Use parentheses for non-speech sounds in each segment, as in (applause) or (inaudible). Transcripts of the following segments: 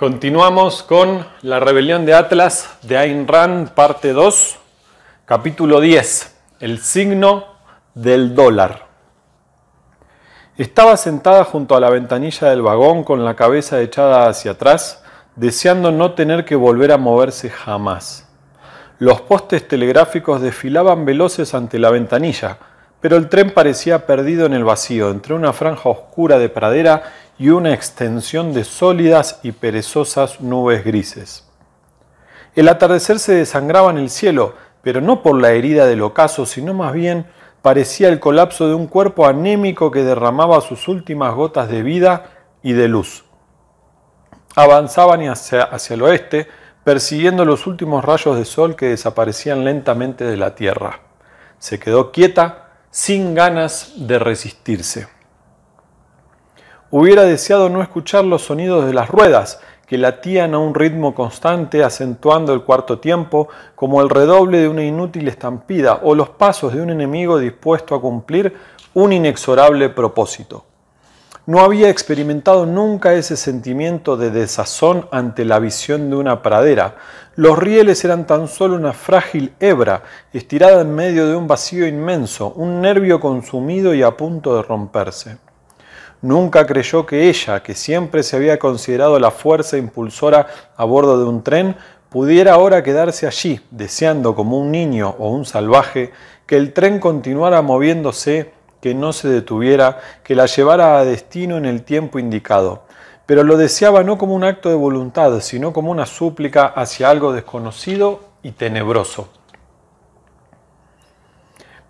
Continuamos con La rebelión de Atlas de Ayn Rand, parte 2, capítulo 10, el signo del dólar. Estaba sentada junto a la ventanilla del vagón con la cabeza echada hacia atrás, deseando no tener que volver a moverse jamás. Los postes telegráficos desfilaban veloces ante la ventanilla, pero el tren parecía perdido en el vacío, entre una franja oscura de pradera y una extensión de sólidas y perezosas nubes grises. El atardecer se desangraba en el cielo, pero no por la herida del ocaso, sino más bien parecía el colapso de un cuerpo anémico que derramaba sus últimas gotas de vida y de luz. Avanzaban hacia, hacia el oeste, persiguiendo los últimos rayos de sol que desaparecían lentamente de la tierra. Se quedó quieta, sin ganas de resistirse. Hubiera deseado no escuchar los sonidos de las ruedas, que latían a un ritmo constante acentuando el cuarto tiempo como el redoble de una inútil estampida o los pasos de un enemigo dispuesto a cumplir un inexorable propósito. No había experimentado nunca ese sentimiento de desazón ante la visión de una pradera. Los rieles eran tan solo una frágil hebra estirada en medio de un vacío inmenso, un nervio consumido y a punto de romperse nunca creyó que ella, que siempre se había considerado la fuerza impulsora a bordo de un tren, pudiera ahora quedarse allí, deseando como un niño o un salvaje que el tren continuara moviéndose, que no se detuviera, que la llevara a destino en el tiempo indicado. Pero lo deseaba no como un acto de voluntad, sino como una súplica hacia algo desconocido y tenebroso.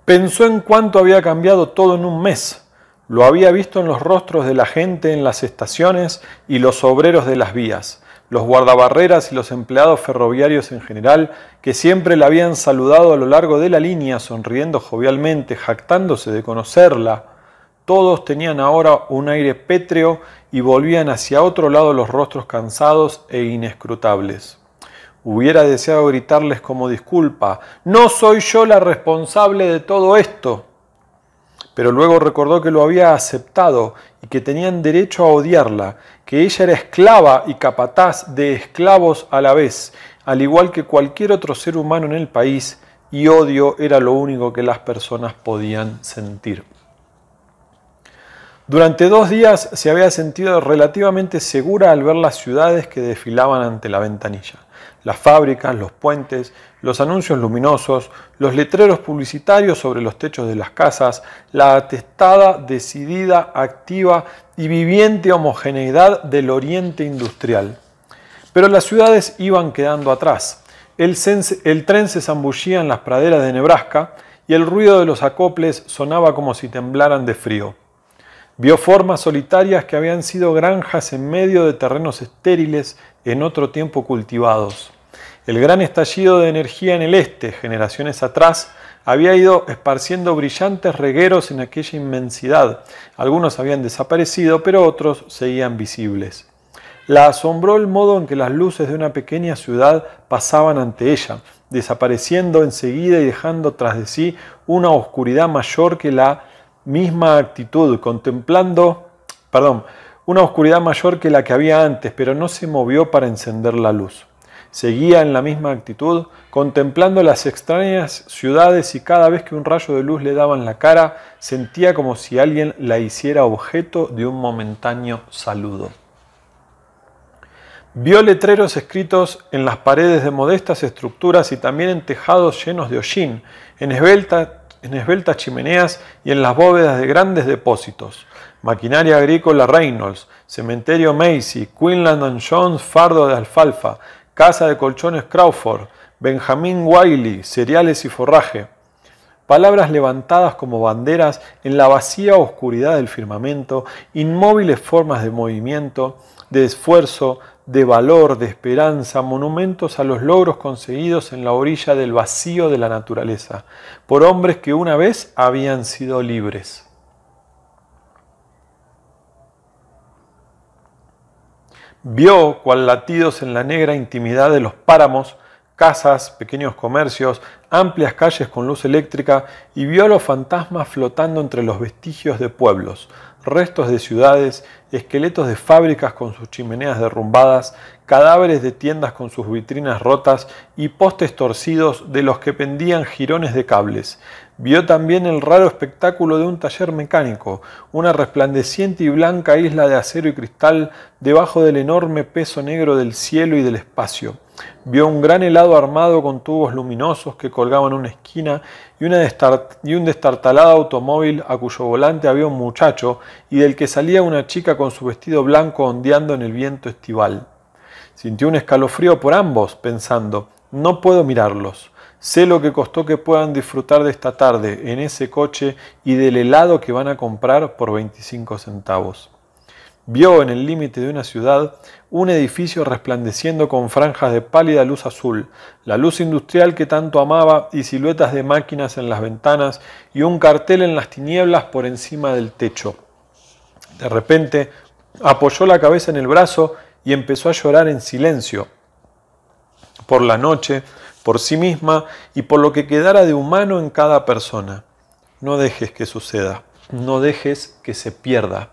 Pensó en cuánto había cambiado todo en un mes, lo había visto en los rostros de la gente en las estaciones y los obreros de las vías, los guardabarreras y los empleados ferroviarios en general, que siempre la habían saludado a lo largo de la línea, sonriendo jovialmente, jactándose de conocerla. Todos tenían ahora un aire pétreo y volvían hacia otro lado los rostros cansados e inescrutables. Hubiera deseado gritarles como disculpa, no soy yo la responsable de todo esto pero luego recordó que lo había aceptado y que tenían derecho a odiarla, que ella era esclava y capataz de esclavos a la vez, al igual que cualquier otro ser humano en el país, y odio era lo único que las personas podían sentir. Durante dos días se había sentido relativamente segura al ver las ciudades que desfilaban ante la ventanilla las fábricas, los puentes, los anuncios luminosos, los letreros publicitarios sobre los techos de las casas, la atestada, decidida, activa y viviente homogeneidad del oriente industrial. Pero las ciudades iban quedando atrás. El, tren se zambullía en las praderas de Nebraska y el ruido de los acoples sonaba como si temblaran de frío. Vio formas solitarias que habían sido granjas en medio de terrenos estériles en otro tiempo cultivados. El gran estallido de energía en el este, generaciones atrás, había ido esparciendo brillantes regueros en aquella inmensidad. Algunos habían desaparecido, pero otros seguían visibles. La asombró el modo en que las luces de una pequeña ciudad pasaban ante ella, desapareciendo enseguida y dejando tras de sí una oscuridad mayor que la misma actitud, contemplando, perdón, una oscuridad mayor que la que había antes, pero no se movió para encender la luz. Seguía en la misma actitud, contemplando las extrañas ciudades y cada vez que un rayo de luz le daba en la cara, sentía como si alguien la hiciera objeto de un momentáneo saludo. Vio letreros escritos en las paredes de modestas estructuras y también en tejados llenos de hollín, en esbeltas chimeneas y en las bóvedas de grandes depósitos. Maquinaria agrícola Reynolds, Cementerio Macy, Queenland and Jones Fardo de Alfalfa, Casa de Colchones Crawford, Benjamin Wiley, Cereales y Forraje. Palabras levantadas como banderas en la vacía oscuridad del firmamento, inmóviles formas de movimiento, de esfuerzo, de valor, de esperanza, monumentos a los logros conseguidos en la orilla del vacío de la naturaleza, por hombres que una vez habían sido libres. Vio cual latidos en la negra intimidad de los páramos, casas, pequeños comercios, amplias calles con luz eléctrica y vio a los fantasmas flotando entre los vestigios de pueblos, restos de ciudades, esqueletos de fábricas con sus chimeneas derrumbadas, cadáveres de tiendas con sus vitrinas rotas y postes torcidos de los que pendían jirones de cables. Vio también el raro espectáculo de un taller mecánico, una resplandeciente y blanca isla de acero y cristal debajo del enorme peso negro del cielo y del espacio. Vio un gran helado armado con tubos luminosos que colgaban una esquina y, un destartalado automóvil a cuyo volante había un muchacho y del que salía una chica con su vestido blanco ondeando en el viento estival. Sintió un escalofrío por ambos, pensando, no puedo mirarlos. Sé lo que costó que puedan disfrutar de esta tarde en ese coche y del helado que van a comprar por 25 centavos. Vio en el límite de una ciudad un edificio resplandeciendo con franjas de pálida luz azul, la luz industrial que tanto amaba y siluetas de máquinas en las ventanas y un cartel en las tinieblas por encima del techo. De repente apoyó la cabeza en el brazo y empezó a llorar en silencio. Por la noche, por sí misma y por lo que quedara de humano en cada persona. No dejes que suceda, no dejes que se pierda.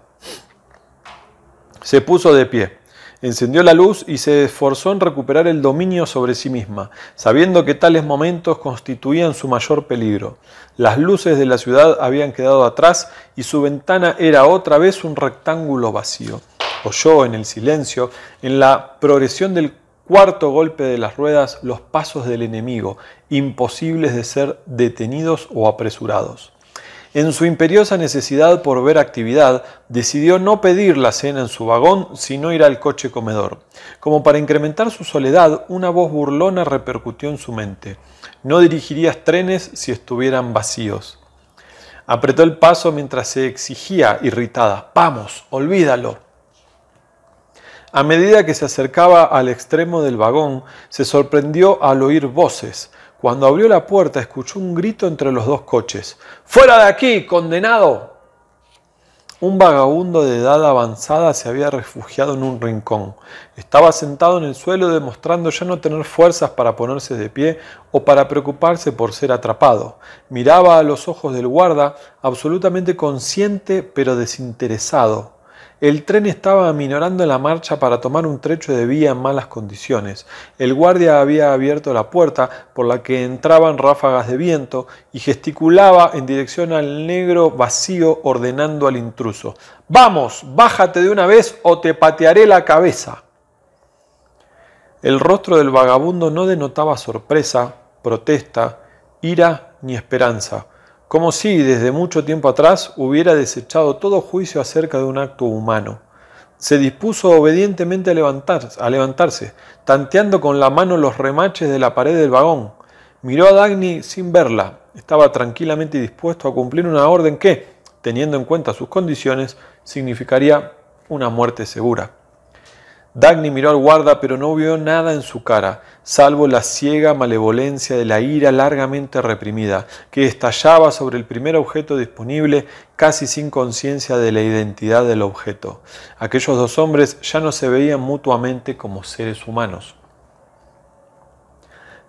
Se puso de pie, encendió la luz y se esforzó en recuperar el dominio sobre sí misma, sabiendo que tales momentos constituían su mayor peligro. Las luces de la ciudad habían quedado atrás y su ventana era otra vez un rectángulo vacío. Oyó en el silencio, en la progresión del Cuarto golpe de las ruedas, los pasos del enemigo, imposibles de ser detenidos o apresurados. En su imperiosa necesidad por ver actividad, decidió no pedir la cena en su vagón, sino ir al coche comedor. Como para incrementar su soledad, una voz burlona repercutió en su mente. No dirigirías trenes si estuvieran vacíos. Apretó el paso mientras se exigía, irritada. Vamos, olvídalo. A medida que se acercaba al extremo del vagón, se sorprendió al oír voces. Cuando abrió la puerta, escuchó un grito entre los dos coches. ¡Fuera de aquí, condenado! Un vagabundo de edad avanzada se había refugiado en un rincón. Estaba sentado en el suelo demostrando ya no tener fuerzas para ponerse de pie o para preocuparse por ser atrapado. Miraba a los ojos del guarda, absolutamente consciente pero desinteresado. El tren estaba aminorando la marcha para tomar un trecho de vía en malas condiciones. El guardia había abierto la puerta por la que entraban ráfagas de viento y gesticulaba en dirección al negro vacío ordenando al intruso. Vamos, bájate de una vez o te patearé la cabeza. El rostro del vagabundo no denotaba sorpresa, protesta, ira ni esperanza como si desde mucho tiempo atrás hubiera desechado todo juicio acerca de un acto humano. Se dispuso obedientemente a, levantarse, tanteando con la mano los remaches de la pared del vagón. Miró a Dagny sin verla. Estaba tranquilamente dispuesto a cumplir una orden que, teniendo en cuenta sus condiciones, significaría una muerte segura. Dagny miró al guarda, pero no vio nada en su cara salvo la ciega malevolencia de la ira largamente reprimida, que estallaba sobre el primer objeto disponible casi sin conciencia de la identidad del objeto. Aquellos dos hombres ya no se veían mutuamente como seres humanos.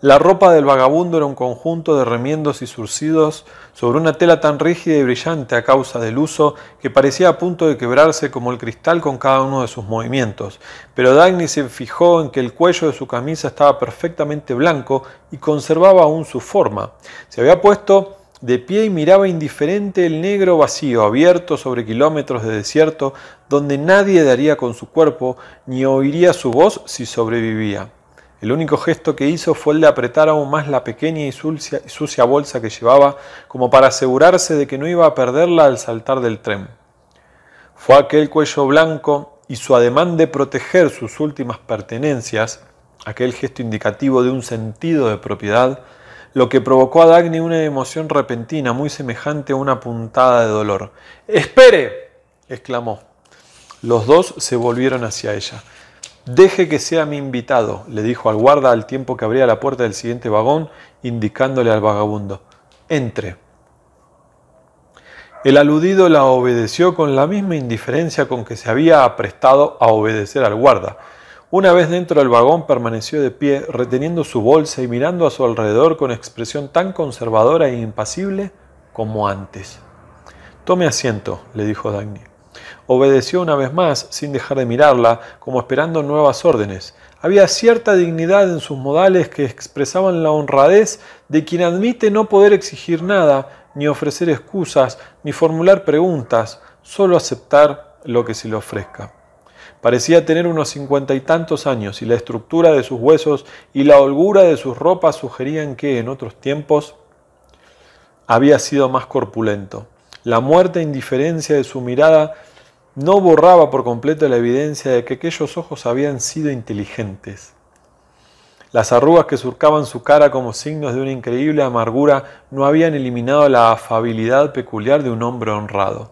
La ropa del vagabundo era un conjunto de remiendos y surcidos sobre una tela tan rígida y brillante a causa del uso que parecía a punto de quebrarse como el cristal con cada uno de sus movimientos. Pero Dagny se fijó en que el cuello de su camisa estaba perfectamente blanco y conservaba aún su forma. Se había puesto de pie y miraba indiferente el negro vacío abierto sobre kilómetros de desierto donde nadie daría con su cuerpo ni oiría su voz si sobrevivía. El único gesto que hizo fue el de apretar aún más la pequeña y sucia, bolsa que llevaba, como para asegurarse de que no iba a perderla al saltar del tren. Fue aquel cuello blanco y su ademán de proteger sus últimas pertenencias, aquel gesto indicativo de un sentido de propiedad, lo que provocó a Dagny una emoción repentina, muy semejante a una puntada de dolor. ¡Espere! exclamó. Los dos se volvieron hacia ella. Deje que sea mi invitado, le dijo al guarda al tiempo que abría la puerta del siguiente vagón, indicándole al vagabundo. Entre. El aludido la obedeció con la misma indiferencia con que se había aprestado a obedecer al guarda. Una vez dentro del vagón permaneció de pie, reteniendo su bolsa y mirando a su alrededor con expresión tan conservadora e impasible como antes. Tome asiento, le dijo Dagny obedeció una vez más sin dejar de mirarla, como esperando nuevas órdenes. Había cierta dignidad en sus modales que expresaban la honradez de quien admite no poder exigir nada, ni ofrecer excusas, ni formular preguntas, solo aceptar lo que se le ofrezca. Parecía tener unos cincuenta y tantos años y la estructura de sus huesos y la holgura de sus ropas sugerían que en otros tiempos había sido más corpulento. La muerta indiferencia de su mirada no borraba por completo la evidencia de que aquellos ojos habían sido inteligentes. Las arrugas que surcaban su cara como signos de una increíble amargura no habían eliminado la afabilidad peculiar de un hombre honrado.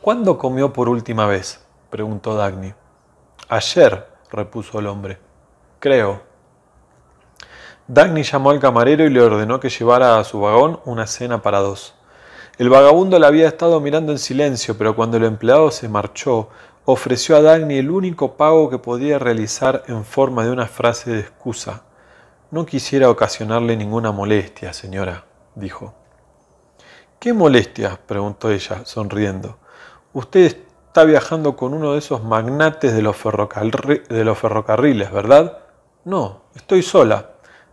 ¿Cuándo comió por última vez? preguntó Dagny. Ayer, repuso el hombre. Creo. Dagny llamó al camarero y le ordenó que llevara a su vagón una cena para dos. El vagabundo la había estado mirando en silencio, pero cuando el empleado se marchó, ofreció a Dagny el único pago que podía realizar en forma de una frase de excusa. No quisiera ocasionarle ninguna molestia, señora, dijo. ¿Qué molestia? preguntó ella, sonriendo. Usted está viajando con uno de esos magnates de los, de los ferrocarriles, ¿verdad? No, estoy sola.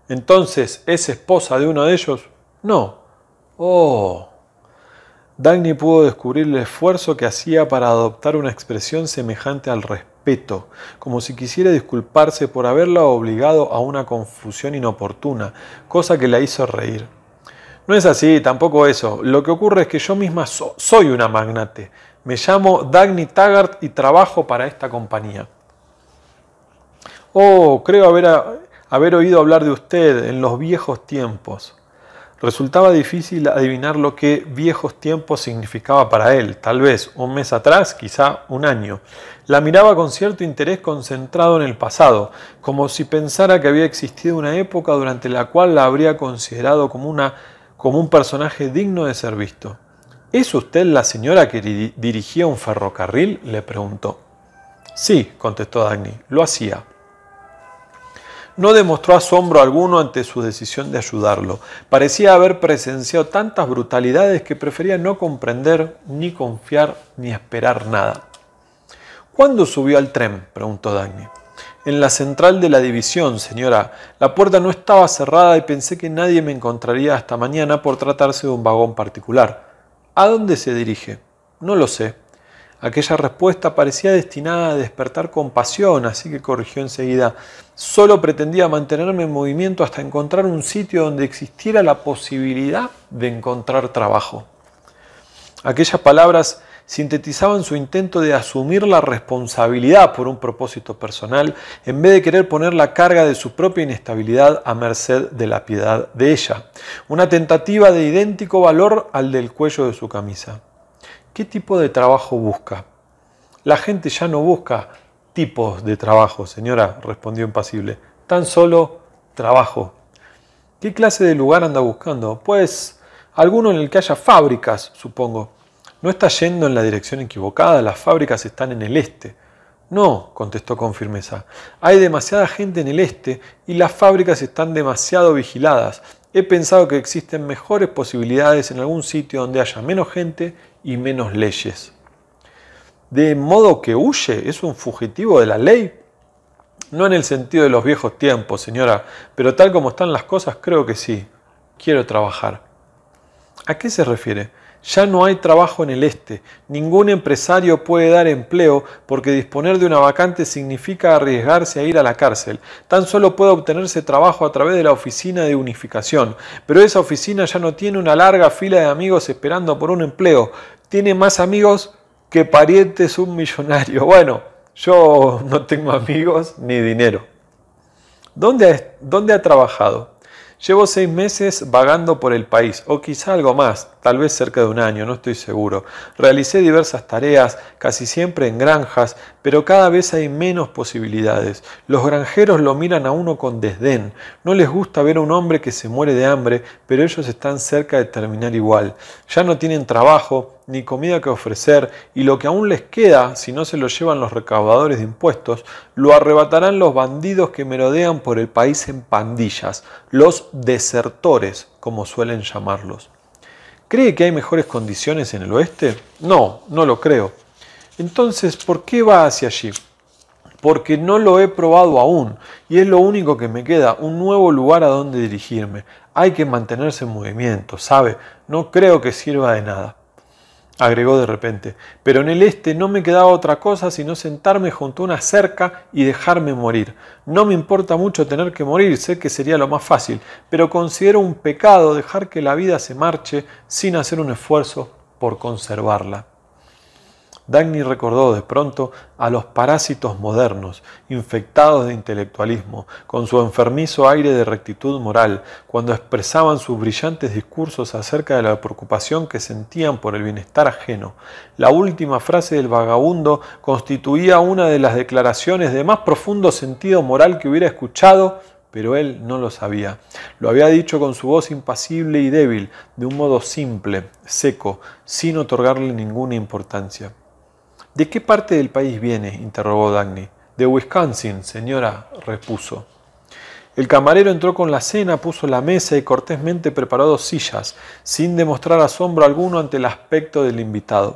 Entonces, ¿es esposa de uno de ellos? No. Oh. Dagny pudo descubrir el esfuerzo que hacía para adoptar una expresión semejante al respeto, como si quisiera disculparse por haberla obligado a una confusión inoportuna, cosa que la hizo reír. No es así, tampoco eso. Lo que ocurre es que yo misma soy una magnate. Me llamo Dagny Taggart y trabajo para esta compañía. Oh, creo haber oído hablar de usted en los viejos tiempos resultaba difícil adivinar lo que viejos tiempos significaba para él, tal vez un mes atrás, quizá un año. La miraba con cierto interés concentrado en el pasado, como si pensara que había existido una época durante la cual la habría considerado como, un personaje digno de ser visto. ¿Es usted la señora que dirigía un ferrocarril? le preguntó. Sí, contestó Dagny, lo hacía no demostró asombro alguno ante su decisión de ayudarlo. Parecía haber presenciado tantas brutalidades que prefería no comprender, ni confiar, ni esperar nada. ¿Cuándo subió al tren? preguntó Dagny. En la central de la división, señora. La puerta no estaba cerrada y pensé que nadie me encontraría hasta mañana por tratarse de un vagón particular. ¿A dónde se dirige? No lo sé. Aquella respuesta parecía destinada a despertar compasión, así que corrigió enseguida. Solo pretendía mantenerme en movimiento hasta encontrar un sitio donde existiera la posibilidad de encontrar trabajo. Aquellas palabras sintetizaban su intento de asumir la responsabilidad por un propósito personal en vez de querer poner la carga de su propia inestabilidad a merced de la piedad de ella. Una tentativa de idéntico valor al del cuello de su camisa. ¿Qué tipo de trabajo busca? La gente ya no busca tipos de trabajo, señora, respondió impasible. Tan solo trabajo. ¿Qué clase de lugar anda buscando? Pues alguno en el que haya fábricas, supongo. No está yendo en la dirección equivocada, las fábricas están en el este. No, contestó con firmeza. Hay demasiada gente en el este y las fábricas están demasiado vigiladas. He pensado que existen mejores posibilidades en algún sitio donde haya menos gente y menos leyes. De modo que huye, es un fugitivo de la ley. No en el sentido de los viejos tiempos, señora, pero tal como están las cosas, creo que sí. Quiero trabajar. ¿A qué se refiere? Ya no hay trabajo en el este. Ningún empresario puede dar empleo porque disponer de una vacante significa arriesgarse a ir a la cárcel. Tan solo puede obtenerse trabajo a través de la oficina de unificación. Pero esa oficina ya no tiene una larga fila de amigos esperando por un empleo. Tiene más amigos que parientes un millonario. (laughs) Bueno, yo no tengo amigos ni dinero. ¿Dónde ha, ha trabajado? Llevo seis meses vagando por el país, o quizá algo más, tal vez cerca de un año, no estoy seguro. Realicé diversas tareas, casi siempre en granjas, pero cada vez hay menos posibilidades. Los granjeros lo miran a uno con desdén. No les gusta ver a un hombre que se muere de hambre, pero ellos están cerca de terminar igual. Ya no tienen trabajo, ni comida que ofrecer, y lo que aún les queda, si no se lo llevan los recaudadores de impuestos, lo arrebatarán los bandidos que merodean por el país en pandillas, los desertores, como suelen llamarlos. ¿Cree que hay mejores condiciones en el oeste? No, no lo creo. Entonces, ¿por qué va hacia allí? Porque no lo he probado aún, y es lo único que me queda, un nuevo lugar a donde dirigirme. Hay que mantenerse en movimiento, ¿sabe? No creo que sirva de nada agregó de repente, pero en el este no me quedaba otra cosa sino sentarme junto a una cerca y dejarme morir. No me importa mucho tener que morir, sé que sería lo más fácil, pero considero un pecado dejar que la vida se marche sin hacer un esfuerzo por conservarla. Dagny recordó de pronto a los parásitos modernos, infectados de intelectualismo, con su enfermizo aire de rectitud moral, cuando expresaban sus brillantes discursos acerca de la preocupación que sentían por el bienestar ajeno. La última frase del vagabundo constituía una de las declaraciones de más profundo sentido moral que hubiera escuchado pero él no lo sabía. Lo había dicho con su voz impasible y débil, de un modo simple, seco, sin otorgarle ninguna importancia. ¿De qué parte del país viene? interrogó Dagny. De Wisconsin, señora, repuso. El camarero entró con la cena, puso la mesa y cortésmente preparó dos sillas, sin demostrar asombro alguno ante el aspecto del invitado.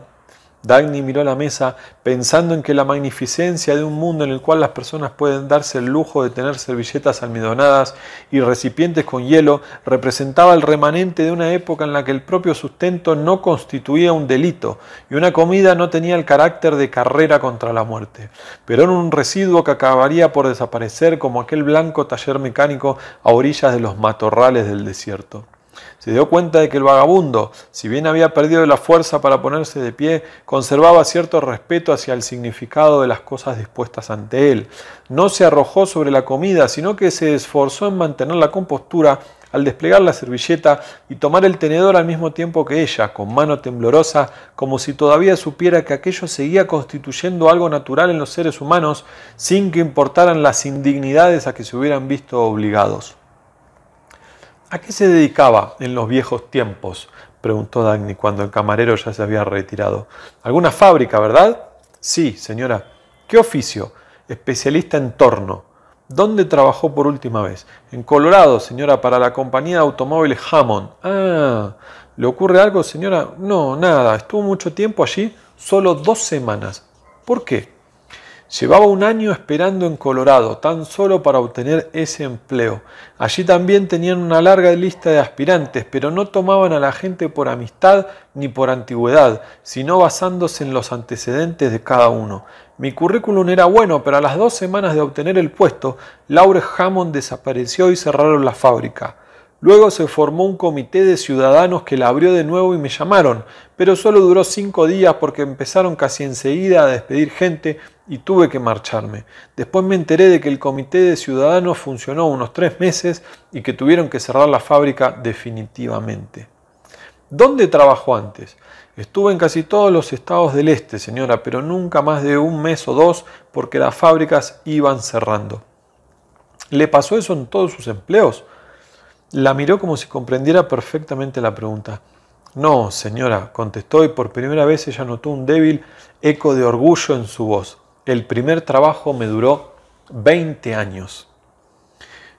Dagny miró la mesa pensando en que la magnificencia de un mundo en el cual las personas pueden darse el lujo de tener servilletas almidonadas y recipientes con hielo representaba el remanente de una época en la que el propio sustento no constituía un delito y una comida no tenía el carácter de carrera contra la muerte, pero era un residuo que acabaría por desaparecer como aquel blanco taller mecánico a orillas de los matorrales del desierto. Se dio cuenta de que el vagabundo, si bien había perdido la fuerza para ponerse de pie, conservaba cierto respeto hacia el significado de las cosas dispuestas ante él. No se arrojó sobre la comida, sino que se esforzó en mantener la compostura al desplegar la servilleta y tomar el tenedor al mismo tiempo que ella, con mano temblorosa, como si todavía supiera que aquello seguía constituyendo algo natural en los seres humanos, sin que importaran las indignidades a que se hubieran visto obligados. ¿A qué se dedicaba en los viejos tiempos? preguntó Dagny cuando el camarero ya se había retirado. ¿Alguna fábrica, verdad? Sí, señora. ¿Qué oficio? Especialista en torno. ¿Dónde trabajó por última vez? En Colorado, señora, para la compañía de automóviles Hammond. Ah, ¿le ocurre algo, señora? No, nada. Estuvo mucho tiempo allí, solo dos semanas. ¿Por qué? Llevaba un año esperando en Colorado, tan solo para obtener ese empleo. Allí también tenían una larga lista de aspirantes, pero no tomaban a la gente por amistad ni por antigüedad, sino basándose en los antecedentes de cada uno. Mi currículum era bueno, pero a las dos semanas de obtener el puesto, Laure Hammond desapareció y cerraron la fábrica. Luego se formó un comité de ciudadanos que la abrió de nuevo y me llamaron, pero solo duró cinco días porque empezaron casi enseguida a despedir gente y tuve que marcharme. Después me enteré de que el comité de ciudadanos funcionó unos tres meses y que tuvieron que cerrar la fábrica definitivamente. ¿Dónde trabajó antes? Estuve en casi todos los estados del este, señora, pero nunca más de un mes o dos porque las fábricas iban cerrando. ¿Le pasó eso en todos sus empleos? La miró como si comprendiera perfectamente la pregunta. No, señora, contestó y por primera vez ella notó un débil eco de orgullo en su voz. El primer trabajo me duró 20 años.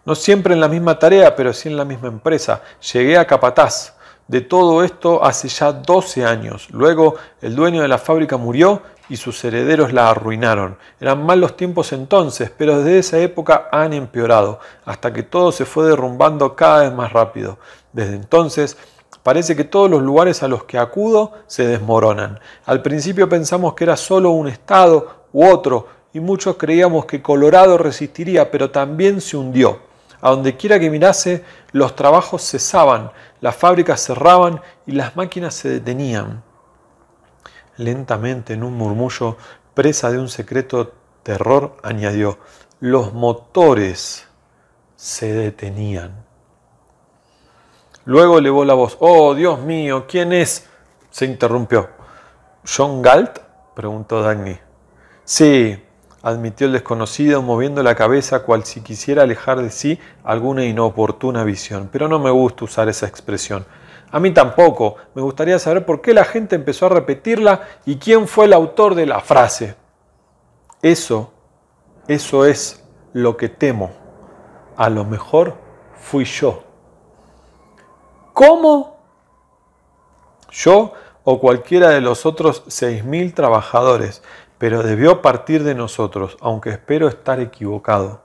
No siempre en la misma tarea, pero sí en la misma empresa. Llegué a capataz, de todo esto hace ya 12 años. Luego el dueño de la fábrica murió y sus herederos la arruinaron. Eran malos tiempos entonces, pero desde esa época han empeorado, hasta que todo se fue derrumbando cada vez más rápido. Desde entonces, Parece que todos los lugares a los que acudo se desmoronan. Al principio pensamos que era solo un estado u otro, y muchos creíamos que Colorado resistiría, pero también se hundió. A donde quiera que mirase, los trabajos cesaban, las fábricas cerraban y las máquinas se detenían. Lentamente, en un murmullo, presa de un secreto terror, añadió, los motores se detenían. Luego elevó la voz, oh Dios mío, ¿quién es? Se interrumpió. ¿John Galt? preguntó Dagny. Sí, admitió el desconocido, moviendo la cabeza cual si quisiera alejar de sí alguna inoportuna visión. Pero no me gusta usar esa expresión. A mí tampoco. Me gustaría saber por qué la gente empezó a repetirla y quién fue el autor de la frase. Eso, eso es lo que temo. A lo mejor fui yo. ¿Cómo? Yo o cualquiera de los otros 6.000 trabajadores pero debió partir de nosotros, aunque espero estar equivocado.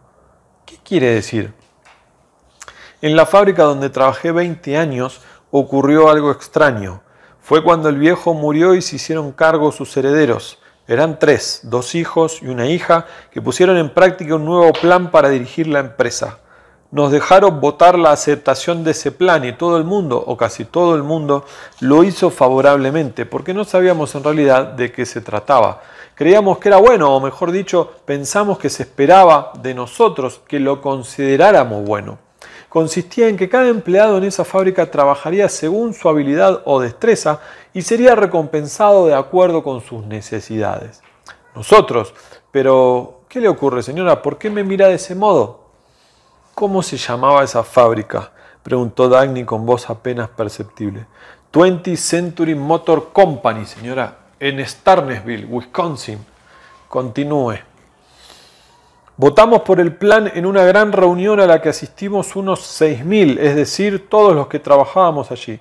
¿Qué quiere decir? En la fábrica donde trabajé 20 años ocurrió algo extraño. Fue cuando el viejo murió y se hicieron cargo sus herederos. Eran tres, dos hijos y una hija, que pusieron en práctica un nuevo plan para dirigir la empresa nos dejaron votar la aceptación de ese plan y todo el mundo, o casi todo el mundo, lo hizo favorablemente, porque no sabíamos en realidad de qué se trataba. Creíamos que era bueno, o mejor dicho, pensamos que se esperaba de nosotros que lo consideráramos bueno. Consistía en que cada empleado en esa fábrica trabajaría según su habilidad o destreza y sería recompensado de acuerdo con sus necesidades. Nosotros, pero ¿qué le ocurre señora? ¿Por qué me mira de ese modo? ¿Cómo se llamaba esa fábrica? preguntó Dagny con voz apenas perceptible. 20th Century Motor Company, señora, en Starnesville, Wisconsin. Continúe. Votamos por el plan en una gran reunión a la que asistimos unos 6.000, es decir, todos los que trabajábamos allí.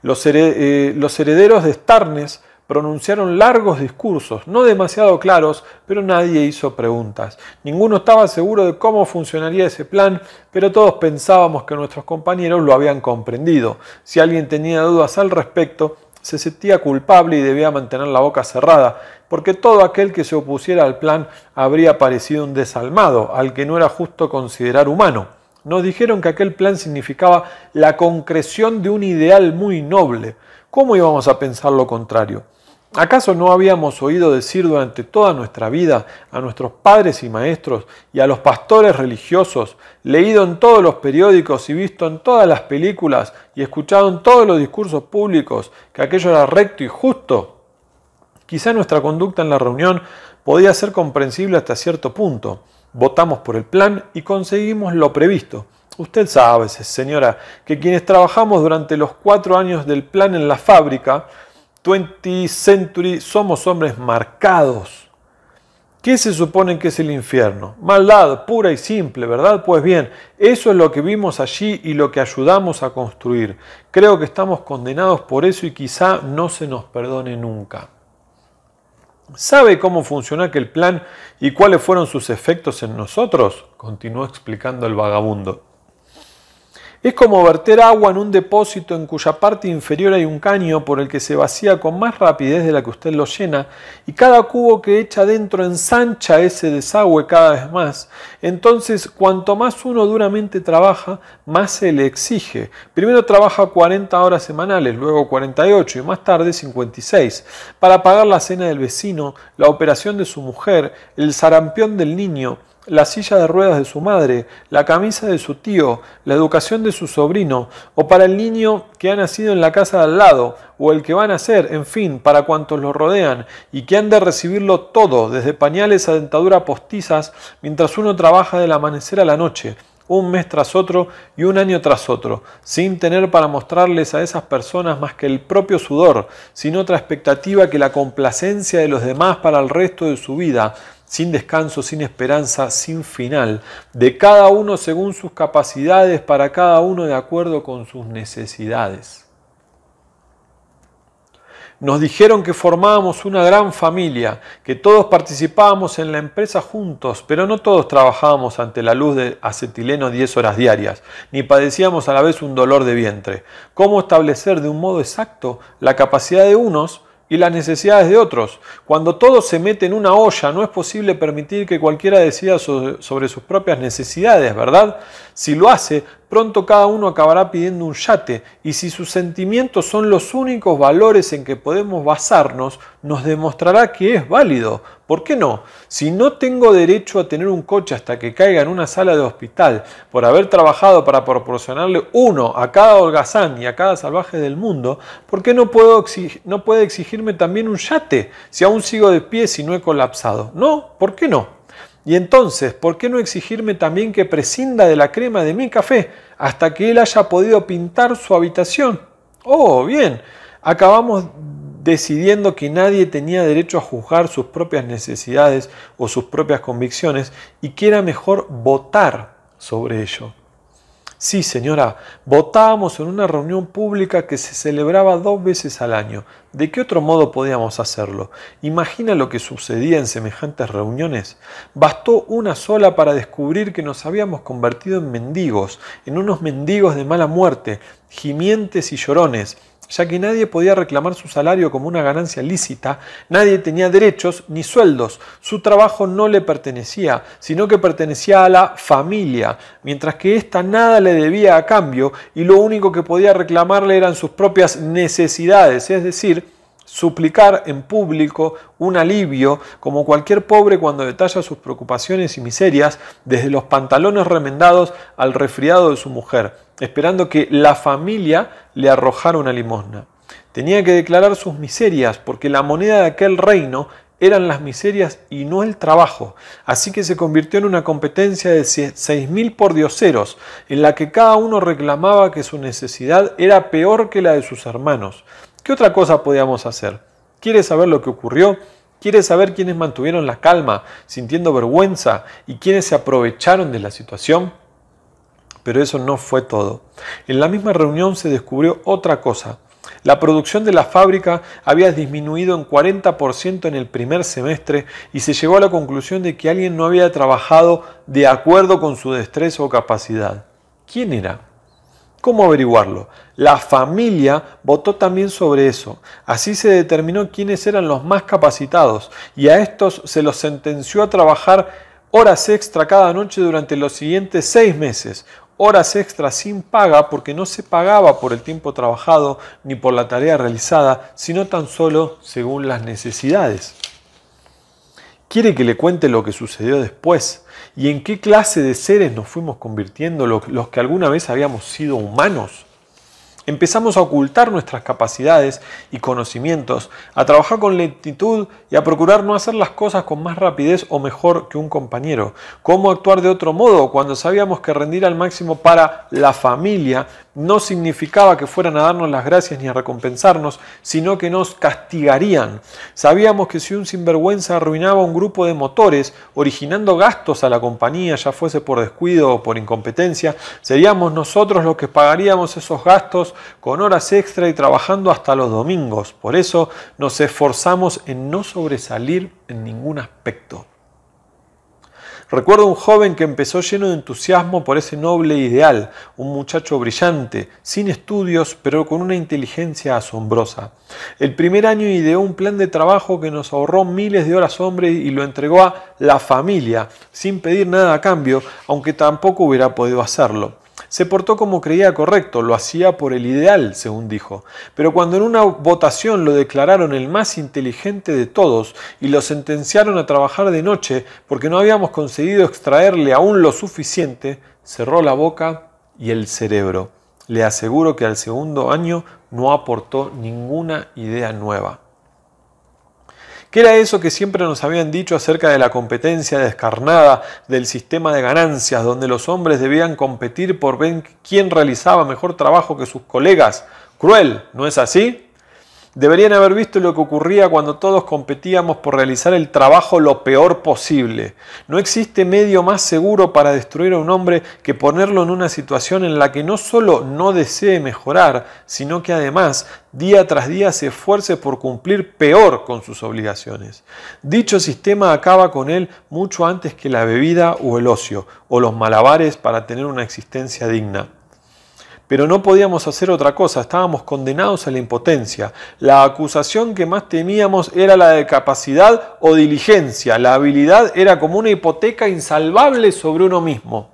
Los, eh, los herederos de Starnes pronunciaron largos discursos, no demasiado claros, pero nadie hizo preguntas. Ninguno estaba seguro de cómo funcionaría ese plan, pero todos pensábamos que nuestros compañeros lo habían comprendido. Si alguien tenía dudas al respecto, se sentía culpable y debía mantener la boca cerrada, porque todo aquel que se opusiera al plan habría parecido un desalmado, al que no era justo considerar humano. Nos dijeron que aquel plan significaba la concreción de un ideal muy noble. ¿Cómo íbamos a pensar lo contrario? ¿Acaso no habíamos oído decir durante toda nuestra vida a nuestros padres y maestros y a los pastores religiosos, leído en todos los periódicos y visto en todas las películas y escuchado en todos los discursos públicos que aquello era recto y justo? Quizá nuestra conducta en la reunión podía ser comprensible hasta cierto punto. Votamos por el plan y conseguimos lo previsto. Usted sabe, señora, que quienes trabajamos durante los cuatro años del plan en la fábrica, 20 Century somos hombres marcados. ¿Qué se supone que es el infierno? Maldad pura y simple, ¿verdad? Pues bien, eso es lo que vimos allí y lo que ayudamos a construir. Creo que estamos condenados por eso y quizá no se nos perdone nunca. ¿Sabe cómo funcionó aquel plan y cuáles fueron sus efectos en nosotros? Continuó explicando el vagabundo. Es como verter agua en un depósito en cuya parte inferior hay un caño por el que se vacía con más rapidez de la que usted lo llena, y cada cubo que echa dentro ensancha ese desagüe cada vez más. Entonces, cuanto más uno duramente trabaja, más se le exige. Primero trabaja 40 horas semanales, luego 48 y más tarde 56, para pagar la cena del vecino, la operación de su mujer, el sarampión del niño, la silla de ruedas de su madre, la camisa de su tío, la educación de su sobrino, o para el niño que ha nacido en la casa de al lado, o el que va a nacer, en fin, para cuantos lo rodean, y que han de recibirlo todo, desde pañales a dentadura postizas, mientras uno trabaja del amanecer a la noche, un mes tras otro y un año tras otro, sin tener para mostrarles a esas personas más que el propio sudor, sin otra expectativa que la complacencia de los demás para el resto de su vida, sin descanso, sin esperanza, sin final, de cada uno según sus capacidades, para cada uno de acuerdo con sus necesidades. Nos dijeron que formábamos una gran familia, que todos participábamos en la empresa juntos, pero no todos trabajábamos ante la luz de acetileno 10 horas diarias, ni padecíamos a la vez un dolor de vientre. ¿Cómo establecer de un modo exacto la capacidad de unos y las necesidades de otros. Cuando todo se mete en una olla, no es posible permitir que cualquiera decida sobre sus propias necesidades, ¿verdad? Si lo hace, pronto cada uno acabará pidiendo un yate, y si sus sentimientos son los únicos valores en que podemos basarnos, nos demostrará que es válido, ¿Por qué no? Si no tengo derecho a tener un coche hasta que caiga en una sala de hospital por haber trabajado para proporcionarle uno a cada holgazán y a cada salvaje del mundo, ¿por qué no, puedo no puede exigirme también un yate si aún sigo de pie si no he colapsado? No, ¿por qué no? Y entonces, ¿por qué no exigirme también que prescinda de la crema de mi café hasta que él haya podido pintar su habitación? Oh, bien, acabamos decidiendo que nadie tenía derecho a juzgar sus propias necesidades o sus propias convicciones y que era mejor votar sobre ello. Sí, señora, votábamos en una reunión pública que se celebraba dos veces al año. ¿De qué otro modo podíamos hacerlo? Imagina lo que sucedía en semejantes reuniones. Bastó una sola para descubrir que nos habíamos convertido en mendigos, en unos mendigos de mala muerte, gimientes y llorones, ya que nadie podía reclamar su salario como una ganancia lícita, nadie tenía derechos ni sueldos, su trabajo no le pertenecía, sino que pertenecía a la familia, mientras que ésta nada le debía a cambio y lo único que podía reclamarle eran sus propias necesidades, es decir, suplicar en público un alivio, como cualquier pobre cuando detalla sus preocupaciones y miserias, desde los pantalones remendados al resfriado de su mujer, esperando que la familia le arrojara una limosna. Tenía que declarar sus miserias, porque la moneda de aquel reino eran las miserias y no el trabajo. Así que se convirtió en una competencia de 6.000 pordioseros, en la que cada uno reclamaba que su necesidad era peor que la de sus hermanos. ¿Qué otra cosa podíamos hacer? ¿Quieres saber lo que ocurrió? ¿Quieres saber quiénes mantuvieron la calma, sintiendo vergüenza y quiénes se aprovecharon de la situación? Pero eso no fue todo. En la misma reunión se descubrió otra cosa. La producción de la fábrica había disminuido en 40% en el primer semestre y se llegó a la conclusión de que alguien no había trabajado de acuerdo con su destreza o capacidad. ¿Quién era? ¿Cómo averiguarlo? La familia votó también sobre eso. Así se determinó quiénes eran los más capacitados y a estos se los sentenció a trabajar horas extra cada noche durante los siguientes seis meses. Horas extra sin paga porque no se pagaba por el tiempo trabajado ni por la tarea realizada, sino tan solo según las necesidades. ¿Quiere que le cuente lo que sucedió después? y en qué clase de seres nos fuimos convirtiendo los, que alguna vez habíamos sido humanos. Empezamos a ocultar nuestras capacidades y conocimientos, a trabajar con lentitud y a procurar no hacer las cosas con más rapidez o mejor que un compañero. Cómo actuar de otro modo cuando sabíamos que rendir al máximo para la familia no significaba que fueran a darnos las gracias ni a recompensarnos, sino que nos castigarían. Sabíamos que si un sinvergüenza arruinaba un grupo de motores, originando gastos a la compañía, ya fuese por descuido o por incompetencia, seríamos nosotros los que pagaríamos esos gastos con horas extra y trabajando hasta los domingos. Por eso nos esforzamos en no sobresalir en ningún aspecto. Recuerdo un joven que empezó lleno de entusiasmo por ese noble ideal, un muchacho brillante, sin estudios, pero con una inteligencia asombrosa. El primer año ideó un plan de trabajo que nos ahorró miles de horas hombres y lo entregó a la familia, sin pedir nada a cambio, aunque tampoco hubiera podido hacerlo. Se portó como creía correcto, lo hacía por el ideal, según dijo. Pero cuando en una votación lo declararon el más inteligente de todos y lo sentenciaron a trabajar de noche porque no habíamos conseguido extraerle aún lo suficiente, cerró la boca y el cerebro. Le aseguro que al segundo año no aportó ninguna idea nueva. ¿Qué era eso que siempre nos habían dicho acerca de la competencia descarnada, del sistema de ganancias, donde los hombres debían competir por ver quién realizaba mejor trabajo que sus colegas? Cruel, ¿no es así? Deberían haber visto lo que ocurría cuando todos competíamos por realizar el trabajo lo peor posible. No existe medio más seguro para destruir a un hombre que ponerlo en una situación en la que no solo no desee mejorar, sino que además día tras día se esfuerce por cumplir peor con sus obligaciones. Dicho sistema acaba con él mucho antes que la bebida o el ocio, o los malabares para tener una existencia digna pero no podíamos hacer otra cosa, estábamos condenados a la impotencia. La acusación que más temíamos era la de capacidad o diligencia, la habilidad era como una hipoteca insalvable sobre uno mismo.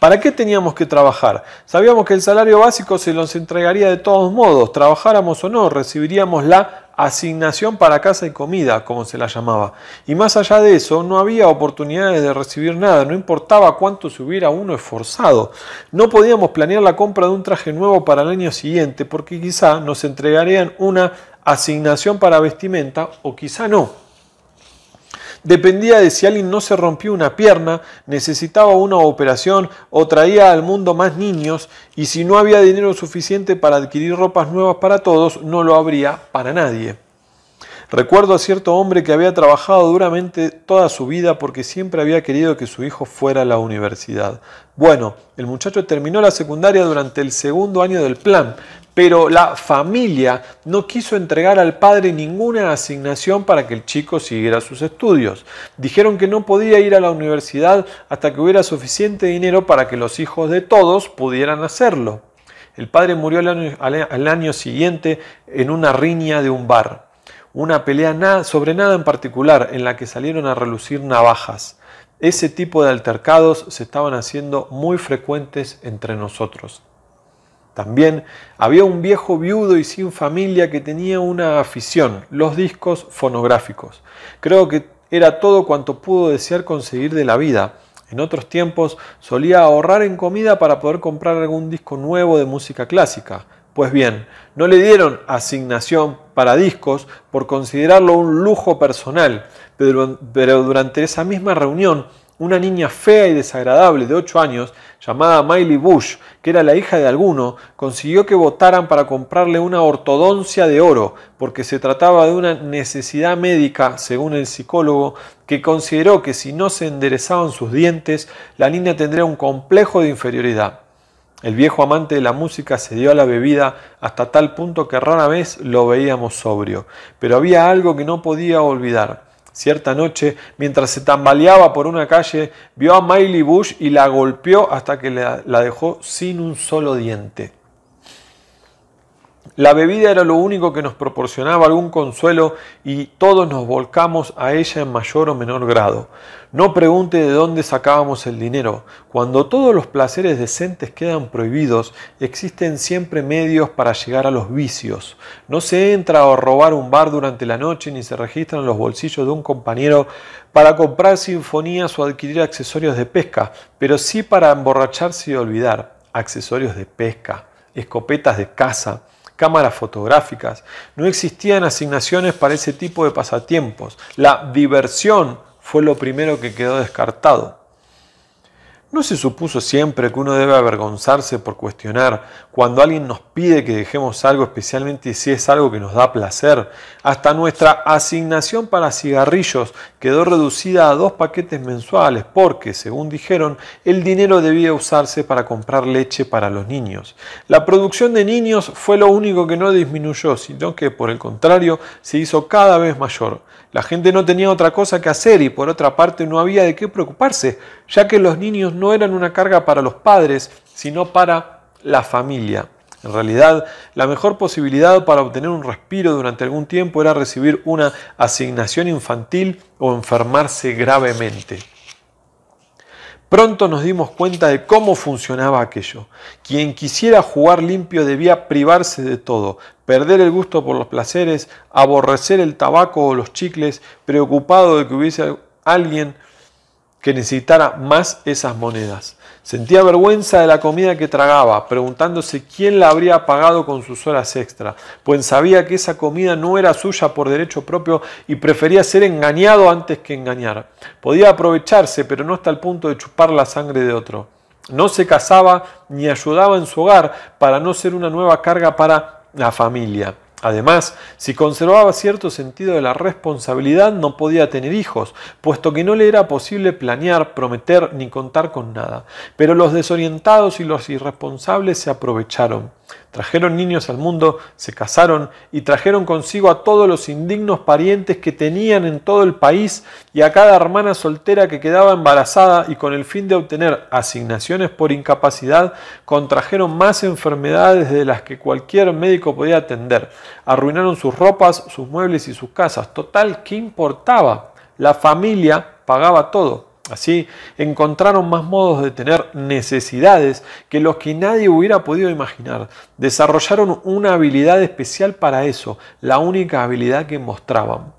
¿Para qué teníamos que trabajar? Sabíamos que el salario básico se nos entregaría de todos modos, trabajáramos o no, recibiríamos la asignación para casa y comida, como se la llamaba. Y más allá de eso, no había oportunidades de recibir nada, no importaba cuánto se hubiera uno esforzado. No podíamos planear la compra de un traje nuevo para el año siguiente, porque quizá nos entregarían una asignación para vestimenta o quizá no dependía de si alguien no se rompió una pierna, necesitaba una operación o traía al mundo más niños y si no había dinero suficiente para adquirir ropas nuevas para todos, no lo habría para nadie. Recuerdo a cierto hombre que había trabajado duramente toda su vida porque siempre había querido que su hijo fuera a la universidad. Bueno, el muchacho terminó la secundaria durante el segundo año del plan, pero la familia no quiso entregar al padre ninguna asignación para que el chico siguiera sus estudios. Dijeron que no podía ir a la universidad hasta que hubiera suficiente dinero para que los hijos de todos pudieran hacerlo. El padre murió al año, siguiente en una riña de un bar, una pelea sobre nada en particular en la que salieron a relucir navajas. Ese tipo de altercados se estaban haciendo muy frecuentes entre nosotros. También había un viejo viudo y sin familia que tenía una afición, los discos fonográficos. Creo que era todo cuanto pudo desear conseguir de la vida. En otros tiempos solía ahorrar en comida para poder comprar algún disco nuevo de música clásica. Pues bien, no le dieron asignación para discos por considerarlo un lujo personal, pero durante esa misma reunión una niña fea y desagradable de 8 años, llamada Miley Bush, que era la hija de alguno, consiguió que votaran para comprarle una ortodoncia de oro, porque se trataba de una necesidad médica, según el psicólogo, que consideró que si no se enderezaban sus dientes, la niña tendría un complejo de inferioridad. El viejo amante de la música se dio a la bebida hasta tal punto que rara vez lo veíamos sobrio, pero había algo que no podía olvidar Cierta noche, mientras se tambaleaba por una calle, vio a Miley Bush y la golpeó hasta que la, dejó sin un solo diente. La bebida era lo único que nos proporcionaba algún consuelo y todos nos volcamos a ella en mayor o menor grado. No pregunte de dónde sacábamos el dinero. Cuando todos los placeres decentes quedan prohibidos, existen siempre medios para llegar a los vicios. No se entra a robar un bar durante la noche ni se registran los bolsillos de un compañero para comprar sinfonías o adquirir accesorios de pesca, pero sí para emborracharse y olvidar accesorios de pesca, escopetas de caza, cámaras fotográficas, no existían asignaciones para ese tipo de pasatiempos. La diversión fue lo primero que quedó descartado. ¿No se supuso siempre que uno debe avergonzarse por cuestionar, cuando alguien nos pide que dejemos algo, especialmente si es algo que nos da placer. Hasta nuestra asignación para cigarrillos quedó reducida a dos paquetes mensuales porque, según dijeron, el dinero debía usarse para comprar leche para los niños. La producción de niños fue lo único que no disminuyó, sino que, por el contrario, se hizo cada vez mayor. La gente no tenía otra cosa que hacer y, por otra parte, no había de qué preocuparse, ya que los niños no eran una carga para los padres, sino para la familia. En realidad, la mejor posibilidad para obtener un respiro durante algún tiempo era recibir una asignación infantil o enfermarse gravemente. Pronto nos dimos cuenta de cómo funcionaba aquello. Quien quisiera jugar limpio debía privarse de todo, perder el gusto por los placeres, aborrecer el tabaco o los chicles, preocupado de que hubiese alguien que necesitara más esas monedas. Sentía vergüenza de la comida que tragaba, preguntándose quién la habría pagado con sus horas extra, pues sabía que esa comida no era suya por derecho propio y prefería ser engañado antes que engañar. Podía aprovecharse, pero no hasta el punto de chupar la sangre de otro. No se casaba ni ayudaba en su hogar para no ser una nueva carga para la familia. Además, si conservaba cierto sentido de la responsabilidad, no podía tener hijos, puesto que no le era posible planear, prometer ni contar con nada. Pero los desorientados y los irresponsables se aprovecharon. Trajeron niños al mundo, se casaron y trajeron consigo a todos los indignos parientes que tenían en todo el país y a cada hermana soltera que quedaba embarazada y con el fin de obtener asignaciones por incapacidad, contrajeron más enfermedades de las que cualquier médico podía atender. Arruinaron sus ropas, sus muebles y sus casas. Total, ¿qué importaba? La familia pagaba todo. Así encontraron más modos de tener necesidades que los que nadie hubiera podido imaginar. Desarrollaron una habilidad especial para eso, la única habilidad que mostraban.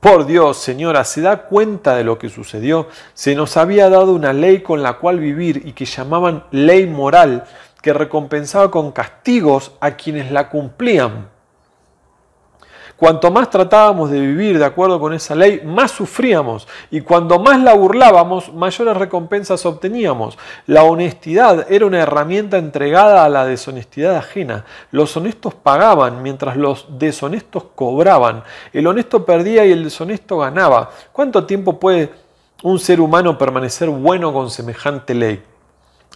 Por Dios, señora, se da cuenta de lo que sucedió. Se nos había dado una ley con la cual vivir y que llamaban ley moral, que recompensaba con castigos a quienes la cumplían. Cuanto más tratábamos de vivir de acuerdo con esa ley, más sufríamos y cuando más la burlábamos, mayores recompensas obteníamos. La honestidad era una herramienta entregada a la deshonestidad ajena. Los honestos pagaban mientras los deshonestos cobraban. El honesto perdía y el deshonesto ganaba. ¿Cuánto tiempo puede un ser humano permanecer bueno con semejante ley?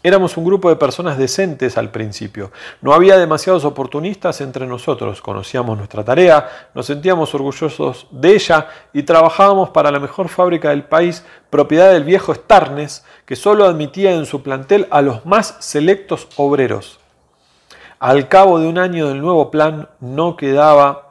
Éramos un grupo de personas decentes al principio. No había demasiados oportunistas entre nosotros. Conocíamos nuestra tarea, nos sentíamos orgullosos de ella y trabajábamos para la mejor fábrica del país, propiedad del viejo Starnes, que solo admitía en su plantel a los más selectos obreros. Al cabo de un año del nuevo plan no quedaba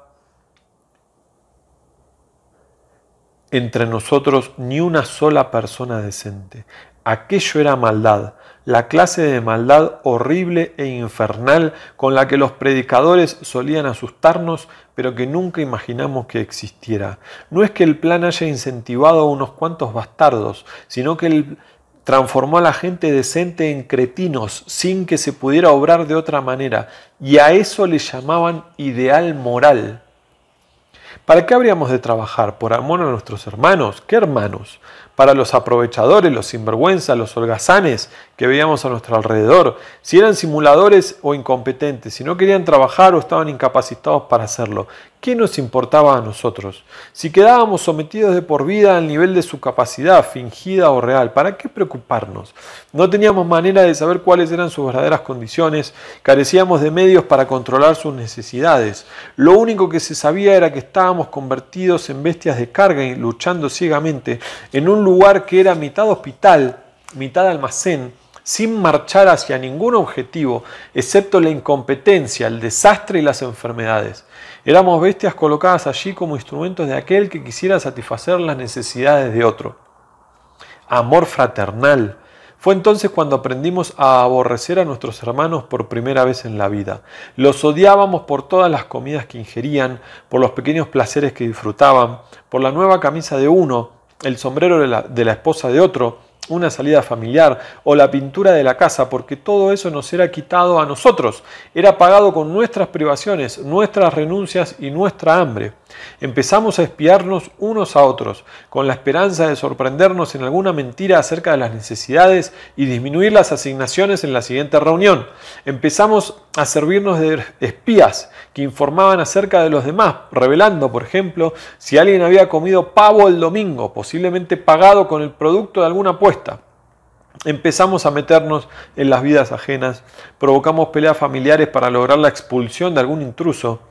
entre nosotros ni una sola persona decente. Aquello era maldad la clase de maldad horrible e infernal con la que los predicadores solían asustarnos, pero que nunca imaginamos que existiera. No es que el plan haya incentivado a unos cuantos bastardos, sino que él transformó a la gente decente en cretinos sin que se pudiera obrar de otra manera, y a eso le llamaban ideal moral. ¿Para qué habríamos de trabajar? ¿Por amor a nuestros hermanos? ¿Qué hermanos? para los aprovechadores, los sinvergüenzas, los holgazanes que veíamos a nuestro alrededor, si eran simuladores o incompetentes, si no querían trabajar o estaban incapacitados para hacerlo. ¿Qué nos importaba a nosotros? Si quedábamos sometidos de por vida al nivel de su capacidad, fingida o real, ¿para qué preocuparnos? No teníamos manera de saber cuáles eran sus verdaderas condiciones, carecíamos de medios para controlar sus necesidades. Lo único que se sabía era que estábamos convertidos en bestias de carga y luchando ciegamente en un lugar que era mitad hospital, mitad almacén, sin marchar hacia ningún objetivo, excepto la incompetencia, el desastre y las enfermedades. Éramos bestias colocadas allí como instrumentos de aquel que quisiera satisfacer las necesidades de otro. Amor fraternal. Fue entonces cuando aprendimos a aborrecer a nuestros hermanos por primera vez en la vida. Los odiábamos por todas las comidas que ingerían, por los pequeños placeres que disfrutaban, por la nueva camisa de uno, el sombrero de la, de la esposa de otro, una salida familiar o la pintura de la casa, porque todo eso nos era quitado a nosotros, era pagado con nuestras privaciones, nuestras renuncias y nuestra hambre. Empezamos a espiarnos unos a otros, con la esperanza de sorprendernos en alguna mentira acerca de las necesidades y disminuir las asignaciones en la siguiente reunión. Empezamos a servirnos de espías que informaban acerca de los demás, revelando, por ejemplo, si alguien había comido pavo el domingo, posiblemente pagado con el producto de alguna apuesta. Empezamos a meternos en las vidas ajenas, provocamos peleas familiares para lograr la expulsión de algún intruso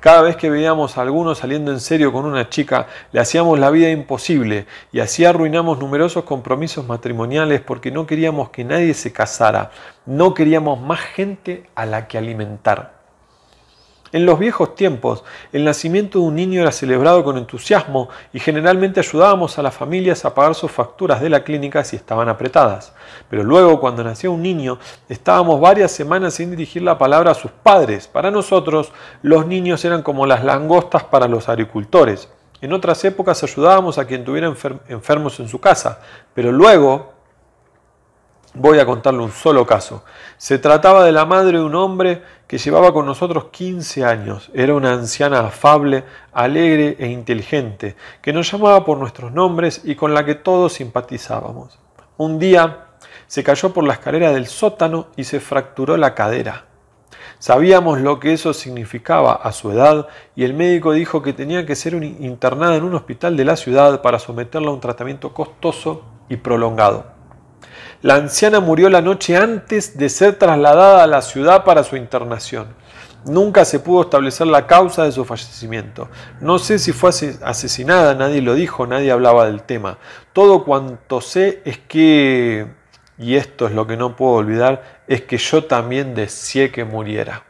cada vez que veíamos a alguno saliendo en serio con una chica, le hacíamos la vida imposible y así arruinamos numerosos compromisos matrimoniales porque no queríamos que nadie se casara, no queríamos más gente a la que alimentar. En los viejos tiempos, el nacimiento de un niño era celebrado con entusiasmo y generalmente ayudábamos a las familias a pagar sus facturas de la clínica si estaban apretadas. Pero luego, cuando nació un niño, estábamos varias semanas sin dirigir la palabra a sus padres. Para nosotros, los niños eran como las langostas para los agricultores. En otras épocas ayudábamos a quien tuviera enfermos en su casa, pero luego Voy a contarle un solo caso. Se trataba de la madre de un hombre que llevaba con nosotros 15 años. Era una anciana afable, alegre e inteligente, que nos llamaba por nuestros nombres y con la que todos simpatizábamos. Un día se cayó por la escalera del sótano y se fracturó la cadera. Sabíamos lo que eso significaba a su edad y el médico dijo que tenía que ser internada en un hospital de la ciudad para someterla a un tratamiento costoso y prolongado. La anciana murió la noche antes de ser trasladada a la ciudad para su internación. Nunca se pudo establecer la causa de su fallecimiento. No sé si fue asesinada, nadie lo dijo, nadie hablaba del tema. Todo cuanto sé es que, y esto es lo que no puedo olvidar, es que yo también deseé que muriera.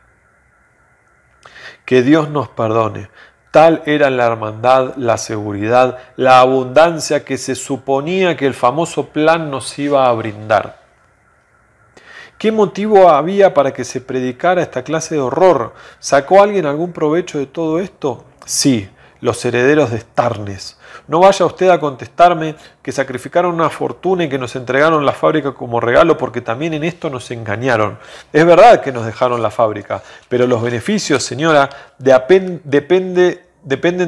Que Dios nos perdone. Tal era la hermandad, la seguridad, la abundancia que se suponía que el famoso plan nos iba a brindar. ¿Qué motivo había para que se predicara esta clase de horror? ¿Sacó alguien algún provecho de todo esto? Sí, los herederos de Starnes. No vaya usted a contestarme que sacrificaron una fortuna y que nos entregaron la fábrica como regalo porque también en esto nos engañaron. Es verdad que nos dejaron la fábrica, pero los beneficios, señora, dependen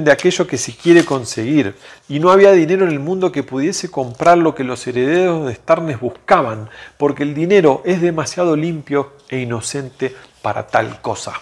de aquello que se quiere conseguir. Y no había dinero en el mundo que pudiese comprar lo que los herederos de Starnes buscaban, porque el dinero es demasiado limpio e inocente para tal cosa.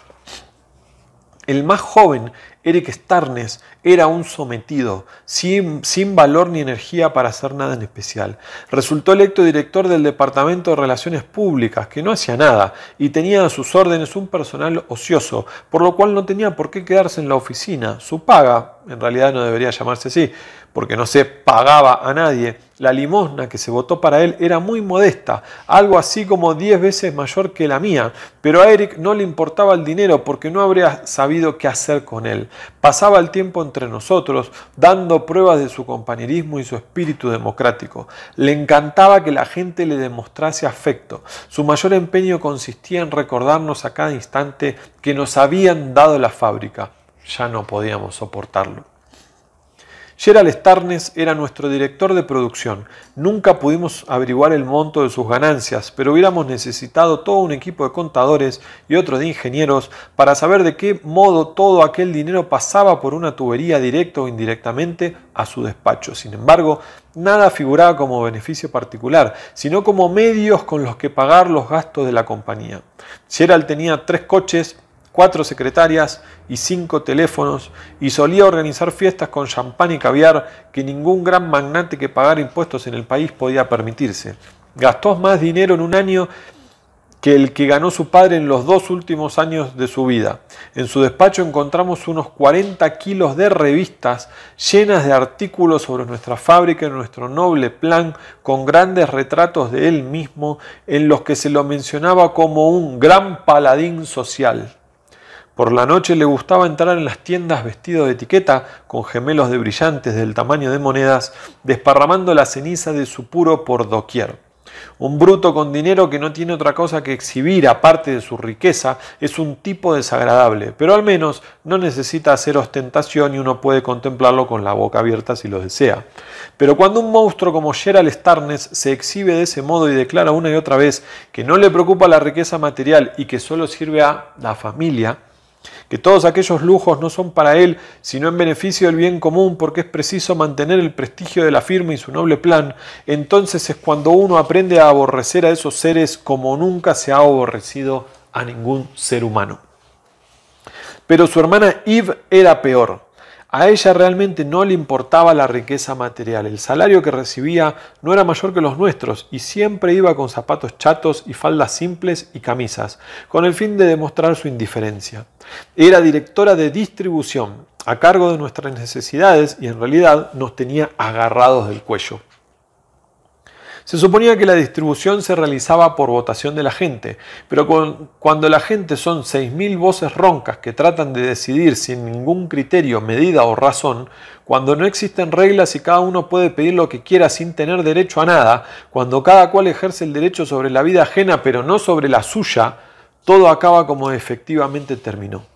El más joven, Eric Starnes, era un sometido, sin, valor ni energía para hacer nada en especial. Resultó electo director del Departamento de Relaciones Públicas, que no hacía nada, y tenía a sus órdenes un personal ocioso, por lo cual no tenía por qué quedarse en la oficina. Su paga, en realidad no debería llamarse así, porque no se pagaba a nadie, la limosna que se votó para él era muy modesta, algo así como 10 veces mayor que la mía, pero a Eric no le importaba el dinero porque no habría sabido qué hacer con él. Pasaba el tiempo entre nosotros, dando pruebas de su compañerismo y su espíritu democrático. Le encantaba que la gente le demostrase afecto. Su mayor empeño consistía en recordarnos a cada instante que nos habían dado la fábrica. Ya no podíamos soportarlo. Gerald Starnes era nuestro director de producción. Nunca pudimos averiguar el monto de sus ganancias, pero hubiéramos necesitado todo un equipo de contadores y otro de ingenieros para saber de qué modo todo aquel dinero pasaba por una tubería directa o indirectamente a su despacho. Sin embargo, nada figuraba como beneficio particular, sino como medios con los que pagar los gastos de la compañía. Gerald tenía tres coches cuatro secretarias y cinco teléfonos, y solía organizar fiestas con champán y caviar que ningún gran magnate que pagara impuestos en el país podía permitirse. Gastó más dinero en un año que el que ganó su padre en los dos últimos años de su vida. En su despacho encontramos unos 40 kilos de revistas llenas de artículos sobre nuestra fábrica y nuestro noble plan, con grandes retratos de él mismo, en los que se lo mencionaba como un gran paladín social. Por la noche le gustaba entrar en las tiendas vestido de etiqueta, con gemelos de brillantes del tamaño de monedas, desparramando la ceniza de su puro por doquier. Un bruto con dinero que no tiene otra cosa que exhibir aparte de su riqueza es un tipo desagradable, pero al menos no necesita hacer ostentación y uno puede contemplarlo con la boca abierta si lo desea. Pero cuando un monstruo como Gerald Starnes se exhibe de ese modo y declara una y otra vez que no le preocupa la riqueza material y que solo sirve a la familia, que todos aquellos lujos no son para él, sino en beneficio del bien común, porque es preciso mantener el prestigio de la firma y su noble plan, entonces es cuando uno aprende a aborrecer a esos seres como nunca se ha aborrecido a ningún ser humano. Pero su hermana Eve era peor. A ella realmente no le importaba la riqueza material, el salario que recibía no era mayor que los nuestros y siempre iba con zapatos chatos y faldas simples y camisas, con el fin de demostrar su indiferencia. Era directora de distribución, a cargo de nuestras necesidades y en realidad nos tenía agarrados del cuello. Se suponía que la distribución se realizaba por votación de la gente, pero cuando la gente son 6.000 voces roncas que tratan de decidir sin ningún criterio, medida o razón, cuando no existen reglas y cada uno puede pedir lo que quiera sin tener derecho a nada, cuando cada cual ejerce el derecho sobre la vida ajena pero no sobre la suya, todo acaba como efectivamente terminó.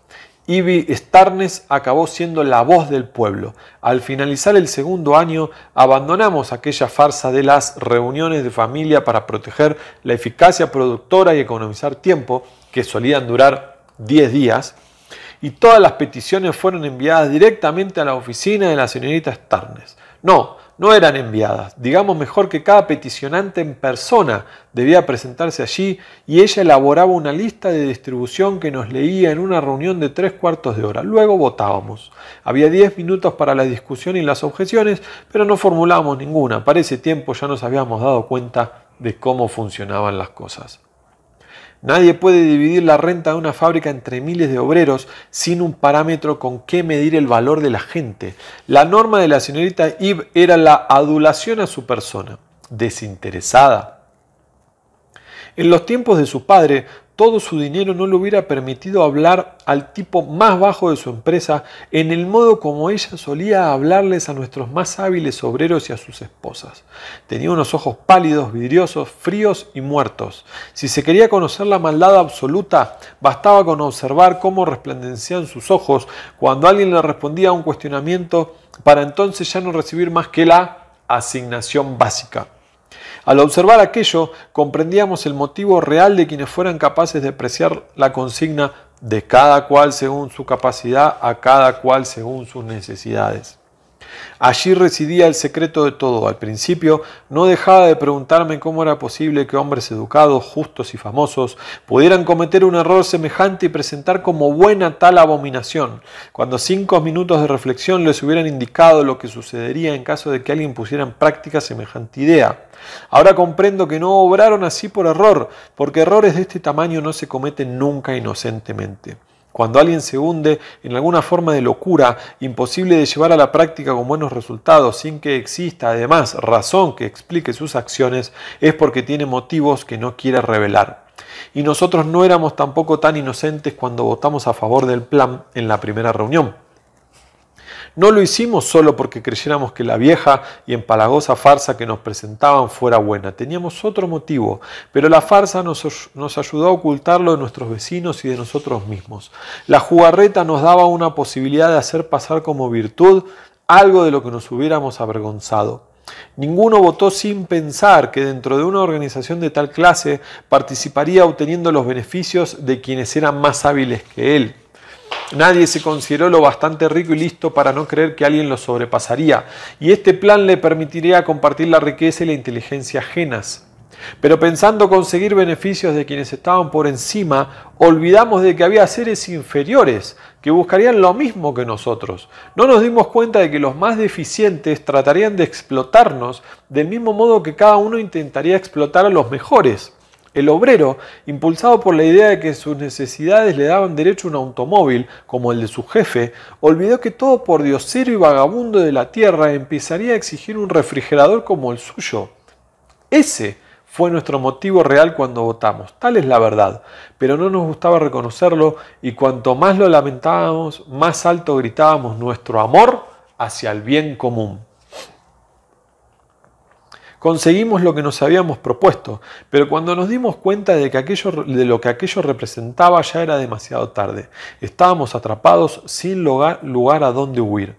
Ivy Starnes acabó siendo la voz del pueblo. Al finalizar el segundo año, abandonamos aquella farsa de las reuniones de familia para proteger la eficacia productora y economizar tiempo, que solían durar 10 días, y todas las peticiones fueron enviadas directamente a la oficina de la señorita Starnes. No, no eran enviadas. Digamos mejor que cada peticionante en persona debía presentarse allí y ella elaboraba una lista de distribución que nos leía en una reunión de tres cuartos de hora. Luego votábamos. Había diez minutos para la discusión y las objeciones, pero no formulábamos ninguna. Para ese tiempo ya nos habíamos dado cuenta de cómo funcionaban las cosas. Nadie puede dividir la renta de una fábrica entre miles de obreros sin un parámetro con que medir el valor de la gente. La norma de la señorita Eve era la adulación a su persona, desinteresada. En los tiempos de su padre, todo su dinero no le hubiera permitido hablar al tipo más bajo de su empresa en el modo como ella solía hablarles a nuestros más hábiles obreros y a sus esposas. Tenía unos ojos pálidos, vidriosos, fríos y muertos. Si se quería conocer la maldad absoluta, bastaba con observar cómo resplandecían sus ojos cuando alguien le respondía a un cuestionamiento para entonces ya no recibir más que la asignación básica. Al observar aquello, comprendíamos el motivo real de quienes fueran capaces de apreciar la consigna de cada cual según su capacidad, a cada cual según sus necesidades. Allí residía el secreto de todo. Al principio no dejaba de preguntarme cómo era posible que hombres educados, justos y famosos pudieran cometer un error semejante y presentar como buena tal abominación, cuando cinco minutos de reflexión les hubieran indicado lo que sucedería en caso de que alguien pusiera en práctica semejante idea. Ahora comprendo que no obraron así por error, porque errores de este tamaño no se cometen nunca inocentemente. Cuando alguien se hunde en alguna forma de locura, imposible de llevar a la práctica con buenos resultados, sin que exista además razón que explique sus acciones, es porque tiene motivos que no quiere revelar. Y nosotros no éramos tampoco tan inocentes cuando votamos a favor del plan en la primera reunión. No lo hicimos solo porque creyéramos que la vieja y empalagosa farsa que nos presentaban fuera buena. Teníamos otro motivo, pero la farsa nos, nos ayudó a ocultarlo de nuestros vecinos y de nosotros mismos. La jugarreta nos daba una posibilidad de hacer pasar como virtud algo de lo que nos hubiéramos avergonzado. Ninguno votó sin pensar que dentro de una organización de tal clase participaría obteniendo los beneficios de quienes eran más hábiles que él. Nadie se consideró lo bastante rico y listo para no creer que alguien lo sobrepasaría, y este plan le permitiría compartir la riqueza y la inteligencia ajenas. Pero pensando conseguir beneficios de quienes estaban por encima, olvidamos de que había seres inferiores que buscarían lo mismo que nosotros. No nos dimos cuenta de que los más deficientes tratarían de explotarnos del mismo modo que cada uno intentaría explotar a los mejores. El obrero, impulsado por la idea de que sus necesidades le daban derecho a un automóvil, como el de su jefe, olvidó que todo por diosero y vagabundo de la tierra empezaría a exigir un refrigerador como el suyo. Ese fue nuestro motivo real cuando votamos, tal es la verdad, pero no nos gustaba reconocerlo y cuanto más lo lamentábamos, más alto gritábamos nuestro amor hacia el bien común. Conseguimos lo que nos habíamos propuesto, pero cuando nos dimos cuenta de, que aquello, de lo que aquello representaba ya era demasiado tarde. Estábamos atrapados sin lugar, lugar a dónde huir.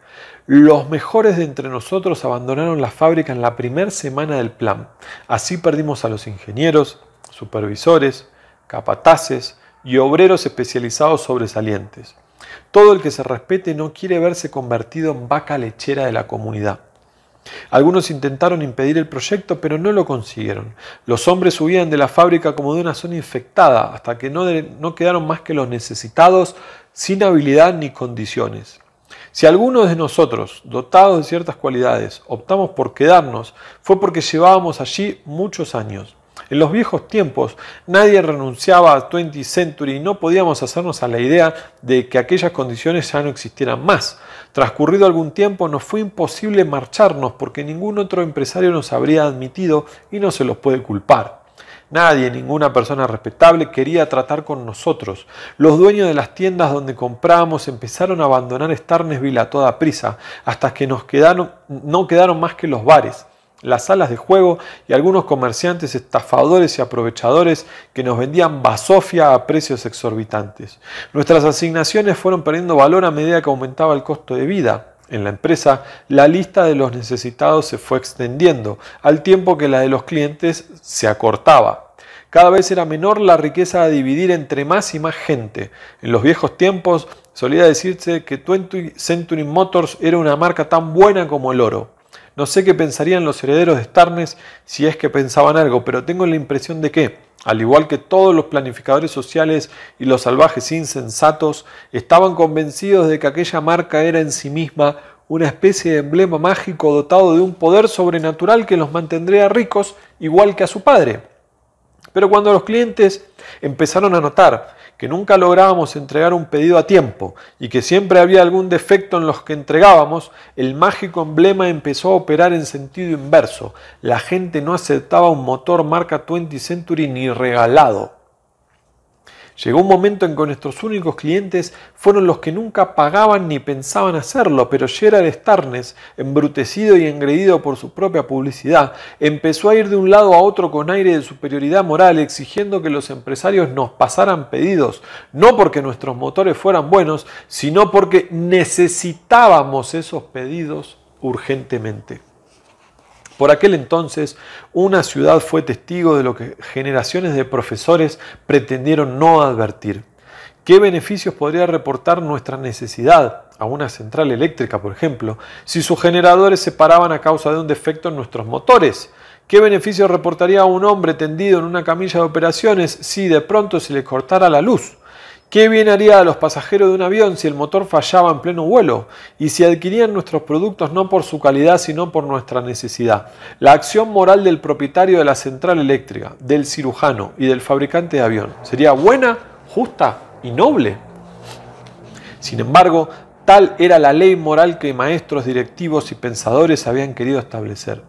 Los mejores de entre nosotros abandonaron la fábrica en la primera semana del plan. Así perdimos a los ingenieros, supervisores, capataces y obreros especializados sobresalientes. Todo el que se respete no quiere verse convertido en vaca lechera de la comunidad. Algunos intentaron impedir el proyecto, pero no lo consiguieron. Los hombres huían de la fábrica como de una zona infectada, hasta que no, no quedaron más que los necesitados, sin habilidad ni condiciones. Si algunos de nosotros, dotados de ciertas cualidades, optamos por quedarnos, fue porque llevábamos allí muchos años. En los viejos tiempos nadie renunciaba a 20 Century y no podíamos hacernos a la idea de que aquellas condiciones ya no existieran más. Transcurrido algún tiempo nos fue imposible marcharnos porque ningún otro empresario nos habría admitido y no se los puede culpar. Nadie, ninguna persona respetable quería tratar con nosotros. Los dueños de las tiendas donde comprábamos empezaron a abandonar Starnesville a toda prisa, hasta que nos quedaron, no quedaron más que los bares las salas de juego y algunos comerciantes estafadores y aprovechadores que nos vendían basofia a precios exorbitantes. Nuestras asignaciones fueron perdiendo valor a medida que aumentaba el costo de vida. En la empresa, la lista de los necesitados se fue extendiendo, al tiempo que la de los clientes se acortaba. Cada vez era menor la riqueza a dividir entre más y más gente. En los viejos tiempos solía decirse que Century Motors era una marca tan buena como el oro. No sé qué pensarían los herederos de Starnes si es que pensaban algo, pero tengo la impresión de que, al igual que todos los planificadores sociales y los salvajes insensatos, estaban convencidos de que aquella marca era en sí misma una especie de emblema mágico dotado de un poder sobrenatural que los mantendría ricos igual que a su padre. Pero cuando los clientes empezaron a notar que nunca lográbamos entregar un pedido a tiempo y que siempre había algún defecto en los que entregábamos, el mágico emblema empezó a operar en sentido inverso. La gente no aceptaba un motor marca 20 Century ni regalado. Llegó un momento en que nuestros únicos clientes fueron los que nunca pagaban ni pensaban hacerlo, pero Gerard Starnes, embrutecido y engredido por su propia publicidad, empezó a ir de un lado a otro con aire de superioridad moral, exigiendo que los empresarios nos pasaran pedidos, no porque nuestros motores fueran buenos, sino porque necesitábamos esos pedidos urgentemente. Por aquel entonces, una ciudad fue testigo de lo que generaciones de profesores pretendieron no advertir. ¿Qué beneficios podría reportar nuestra necesidad a una central eléctrica, por ejemplo, si sus generadores se paraban a causa de un defecto en nuestros motores? ¿Qué beneficios reportaría a un hombre tendido en una camilla de operaciones si de pronto se le cortara la luz? ¿Qué bien haría a los pasajeros de un avión si el motor fallaba en pleno vuelo y si adquirían nuestros productos no por su calidad sino por nuestra necesidad? La acción moral del propietario de la central eléctrica, del cirujano y del fabricante de avión sería buena, justa y noble. Sin embargo, tal era la ley moral que maestros, directivos y pensadores habían querido establecer.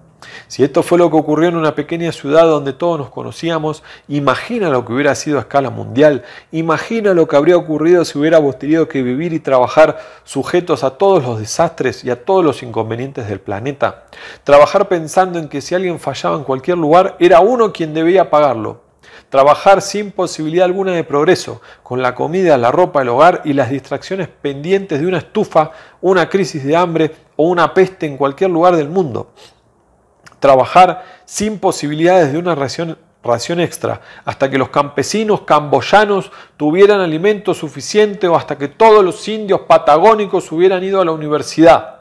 Si esto fue lo que ocurrió en una pequeña ciudad donde todos nos conocíamos, imagina lo que hubiera sido a escala mundial, imagina lo que habría ocurrido si hubiéramos tenido que vivir y trabajar sujetos a todos los desastres y a todos los inconvenientes del planeta. Trabajar pensando en que si alguien fallaba en cualquier lugar, era uno quien debía pagarlo. Trabajar sin posibilidad alguna de progreso, con la comida, la ropa, el hogar y las distracciones pendientes de una estufa, una crisis de hambre o una peste en cualquier lugar del mundo trabajar sin posibilidades de una ración, extra, hasta que los campesinos camboyanos tuvieran alimento suficiente o hasta que todos los indios patagónicos hubieran ido a la universidad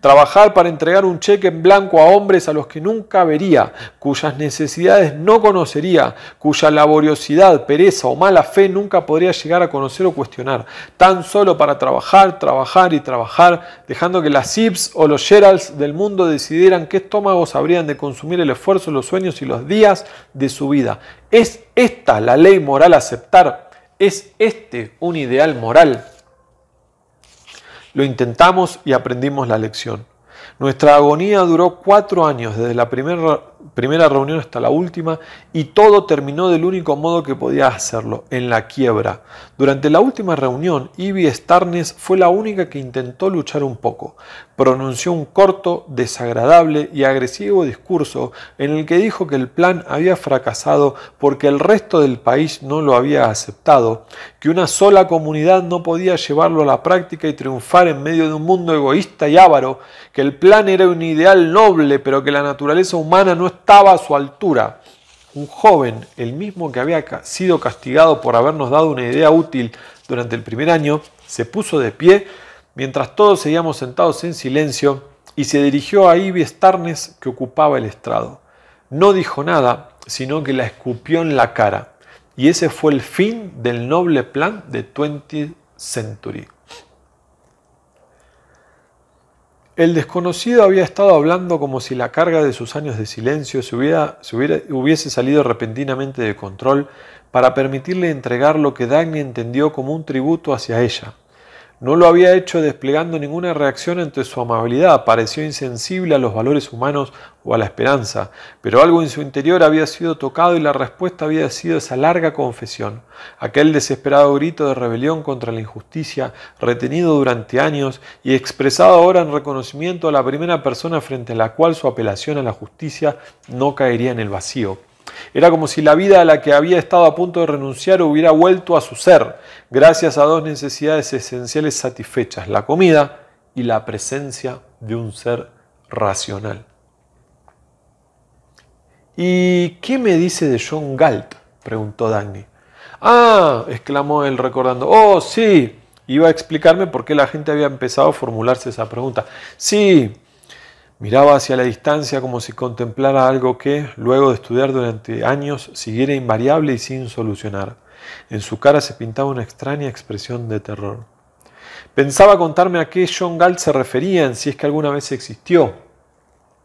trabajar para entregar un cheque en blanco a hombres a los que nunca vería, cuyas necesidades no conocería, cuya laboriosidad, pereza o mala fe nunca podría llegar a conocer o cuestionar, tan solo para trabajar, trabajar y trabajar, dejando que las sips o los Geralds del mundo decidieran qué estómagos habrían de consumir el esfuerzo, los sueños y los días de su vida. ¿Es esta la ley moral aceptar? ¿Es este un ideal moral? Lo intentamos y aprendimos la lección. Nuestra agonía duró cuatro años desde la primera primera reunión hasta la última y todo terminó del único modo que podía hacerlo, en la quiebra. Durante la última reunión, Ivy Starnes fue la única que intentó luchar un poco. Pronunció un corto, desagradable y agresivo discurso en el que dijo que el plan había fracasado porque el resto del país no lo había aceptado, que una sola comunidad no podía llevarlo a la práctica y triunfar en medio de un mundo egoísta y avaro, que el plan era un ideal noble pero que la naturaleza humana no estaba a su altura. Un joven, el mismo que había sido castigado por habernos dado una idea útil durante el primer año, se puso de pie mientras todos seguíamos sentados en silencio y se dirigió a Ivy Starnes que ocupaba el estrado. No dijo nada, sino que la escupió en la cara. Y ese fue el fin del noble plan de 20 Century. El desconocido había estado hablando como si la carga de sus años de silencio se, hubiese salido repentinamente de control para permitirle entregar lo que Dagny entendió como un tributo hacia ella, no lo había hecho desplegando ninguna reacción ante su amabilidad, pareció insensible a los valores humanos o a la esperanza, pero algo en su interior había sido tocado y la respuesta había sido esa larga confesión, aquel desesperado grito de rebelión contra la injusticia, retenido durante años y expresado ahora en reconocimiento a la primera persona frente a la cual su apelación a la justicia no caería en el vacío. Era como si la vida a la que había estado a punto de renunciar hubiera vuelto a su ser, gracias a dos necesidades esenciales satisfechas, la comida y la presencia de un ser racional. ¿Y qué me dice de John Galt? preguntó Dagny. Ah, exclamó él recordando. Oh, sí. Iba a explicarme por qué la gente había empezado a formularse esa pregunta. Sí, Miraba hacia la distancia como si contemplara algo que, luego de estudiar durante años, siguiera invariable y sin solucionar. En su cara se pintaba una extraña expresión de terror. Pensaba contarme a qué John Galt se refería, si es que alguna vez existió.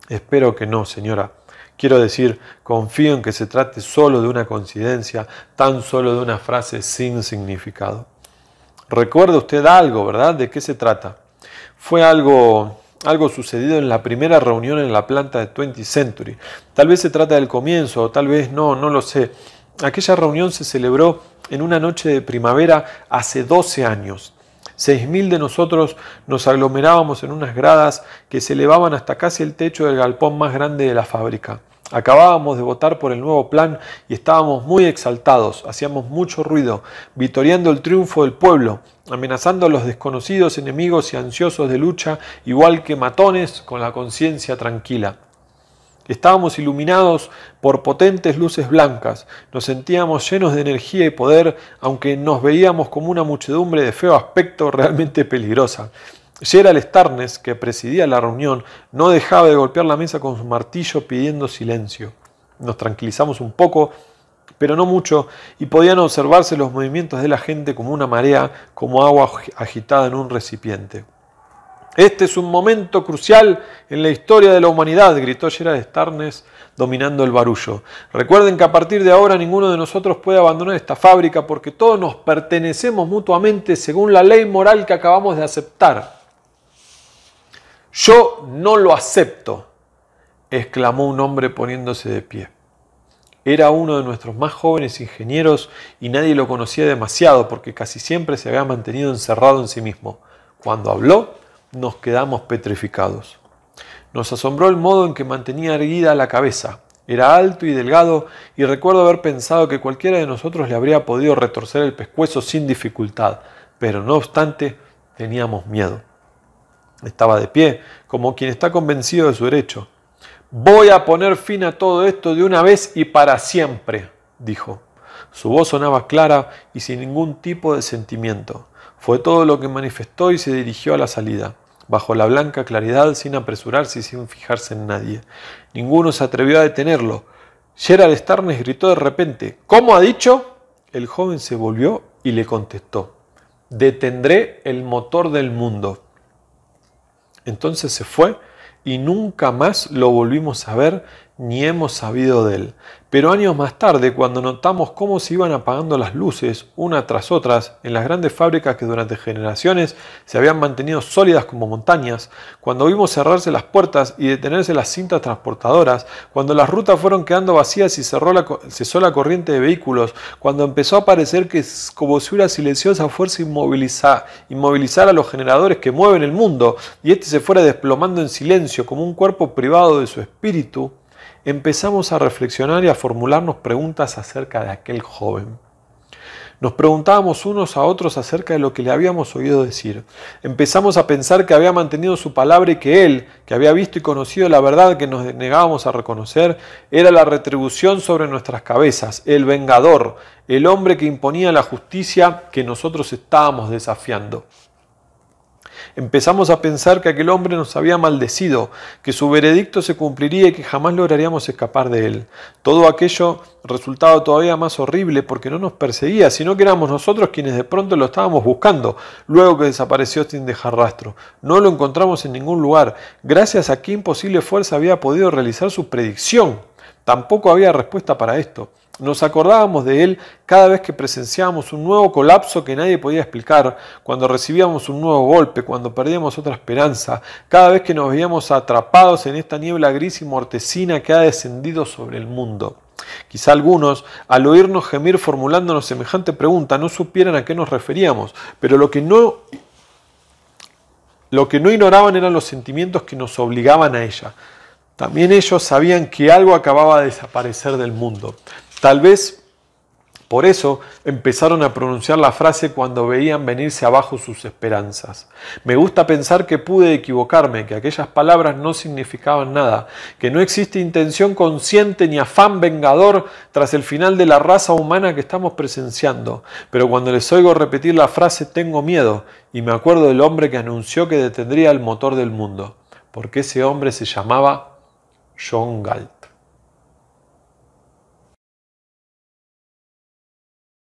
Espero que no, señora. Quiero decir, confío en que se trate solo de una coincidencia, tan solo de una frase sin significado. Recuerda usted algo, ¿verdad? ¿De qué se trata? Fue algo algo sucedido en la primera reunión en la planta de 20 Century. Tal vez se trata del comienzo, o tal vez no, no lo sé. Aquella reunión se celebró en una noche de primavera hace 12 años. 6.000 de nosotros nos aglomerábamos en unas gradas que se elevaban hasta casi el techo del galpón más grande de la fábrica. Acabábamos de votar por el nuevo plan y estábamos muy exaltados, hacíamos mucho ruido, vitoreando el triunfo del pueblo, amenazando a los desconocidos enemigos y ansiosos de lucha, igual que matones con la conciencia tranquila. Estábamos iluminados por potentes luces blancas, nos sentíamos llenos de energía y poder, aunque nos veíamos como una muchedumbre de feo aspecto realmente peligrosa. Gerald Starnes, que presidía la reunión, no dejaba de golpear la mesa con su martillo pidiendo silencio. Nos tranquilizamos un poco, pero no mucho, y podían observarse los movimientos de la gente como una marea, como agua agitada en un recipiente. Este es un momento crucial en la historia de la humanidad, gritó Gerald Starnes dominando el barullo. Recuerden que a partir de ahora ninguno de nosotros puede abandonar esta fábrica porque todos nos pertenecemos mutuamente según la ley moral que acabamos de aceptar. Yo no lo acepto, exclamó un hombre poniéndose de pie. Era uno de nuestros más jóvenes ingenieros y nadie lo conocía demasiado porque casi siempre se había mantenido encerrado en sí mismo. Cuando habló, nos quedamos petrificados. Nos asombró el modo en que mantenía erguida la cabeza. Era alto y delgado y recuerdo haber pensado que cualquiera de nosotros le habría podido retorcer el pescuezo sin dificultad, pero no obstante teníamos miedo estaba de pie, como quien está convencido de su derecho. Voy a poner fin a todo esto de una vez y para siempre, dijo. Su voz sonaba clara y sin ningún tipo de sentimiento. Fue todo lo que manifestó y se dirigió a la salida, bajo la blanca claridad, sin apresurarse y sin fijarse en nadie. Ninguno se atrevió a detenerlo. Gerald Starnes gritó de repente, ¿Cómo ha dicho? El joven se volvió y le contestó, detendré el motor del mundo. Entonces se fue y nunca más lo volvimos a ver ni hemos sabido de él. Pero años más tarde, cuando notamos cómo se iban apagando las luces una tras otras en las grandes fábricas que durante generaciones se habían mantenido sólidas como montañas, cuando vimos cerrarse las puertas y detenerse las cintas transportadoras, cuando las rutas fueron quedando vacías y cerró la, cesó la corriente de vehículos, cuando empezó a parecer que es como si una silenciosa fuerza inmoviliza, inmovilizara a los generadores que mueven el mundo y éste se fuera desplomando en silencio como un cuerpo privado de su espíritu, empezamos a reflexionar y a formularnos preguntas acerca de aquel joven. Nos preguntábamos unos a otros acerca de lo que le habíamos oído decir. Empezamos a pensar que había mantenido su palabra y que él, que había visto y conocido la verdad que nos negábamos a reconocer, era la retribución sobre nuestras cabezas, el vengador, el hombre que imponía la justicia que nosotros estábamos desafiando. Empezamos a pensar que aquel hombre nos había maldecido, que su veredicto se cumpliría y que jamás lograríamos escapar de él. Todo aquello resultaba todavía más horrible porque no nos perseguía, sino que éramos nosotros quienes de pronto lo estábamos buscando, luego que desapareció sin dejar rastro. No lo encontramos en ningún lugar. Gracias a qué imposible fuerza había podido realizar su predicción. Tampoco había respuesta para esto. Nos acordábamos de él cada vez que presenciábamos un nuevo colapso que nadie podía explicar, cuando recibíamos un nuevo golpe, cuando perdíamos otra esperanza, cada vez que nos veíamos atrapados en esta niebla gris y mortecina que ha descendido sobre el mundo. Quizá algunos, al oírnos gemir formulándonos semejante pregunta, no supieran a qué nos referíamos, pero lo que no lo que no ignoraban eran los sentimientos que nos obligaban a ella. También ellos sabían que algo acababa de desaparecer del mundo. Tal vez por eso empezaron a pronunciar la frase cuando veían venirse abajo sus esperanzas. Me gusta pensar que pude equivocarme, que aquellas palabras no significaban nada, que no existe intención consciente ni afán vengador tras el final de la raza humana que estamos presenciando. Pero cuando les oigo repetir la frase tengo miedo y me acuerdo del hombre que anunció que detendría el motor del mundo, porque ese hombre se llamaba John Galt.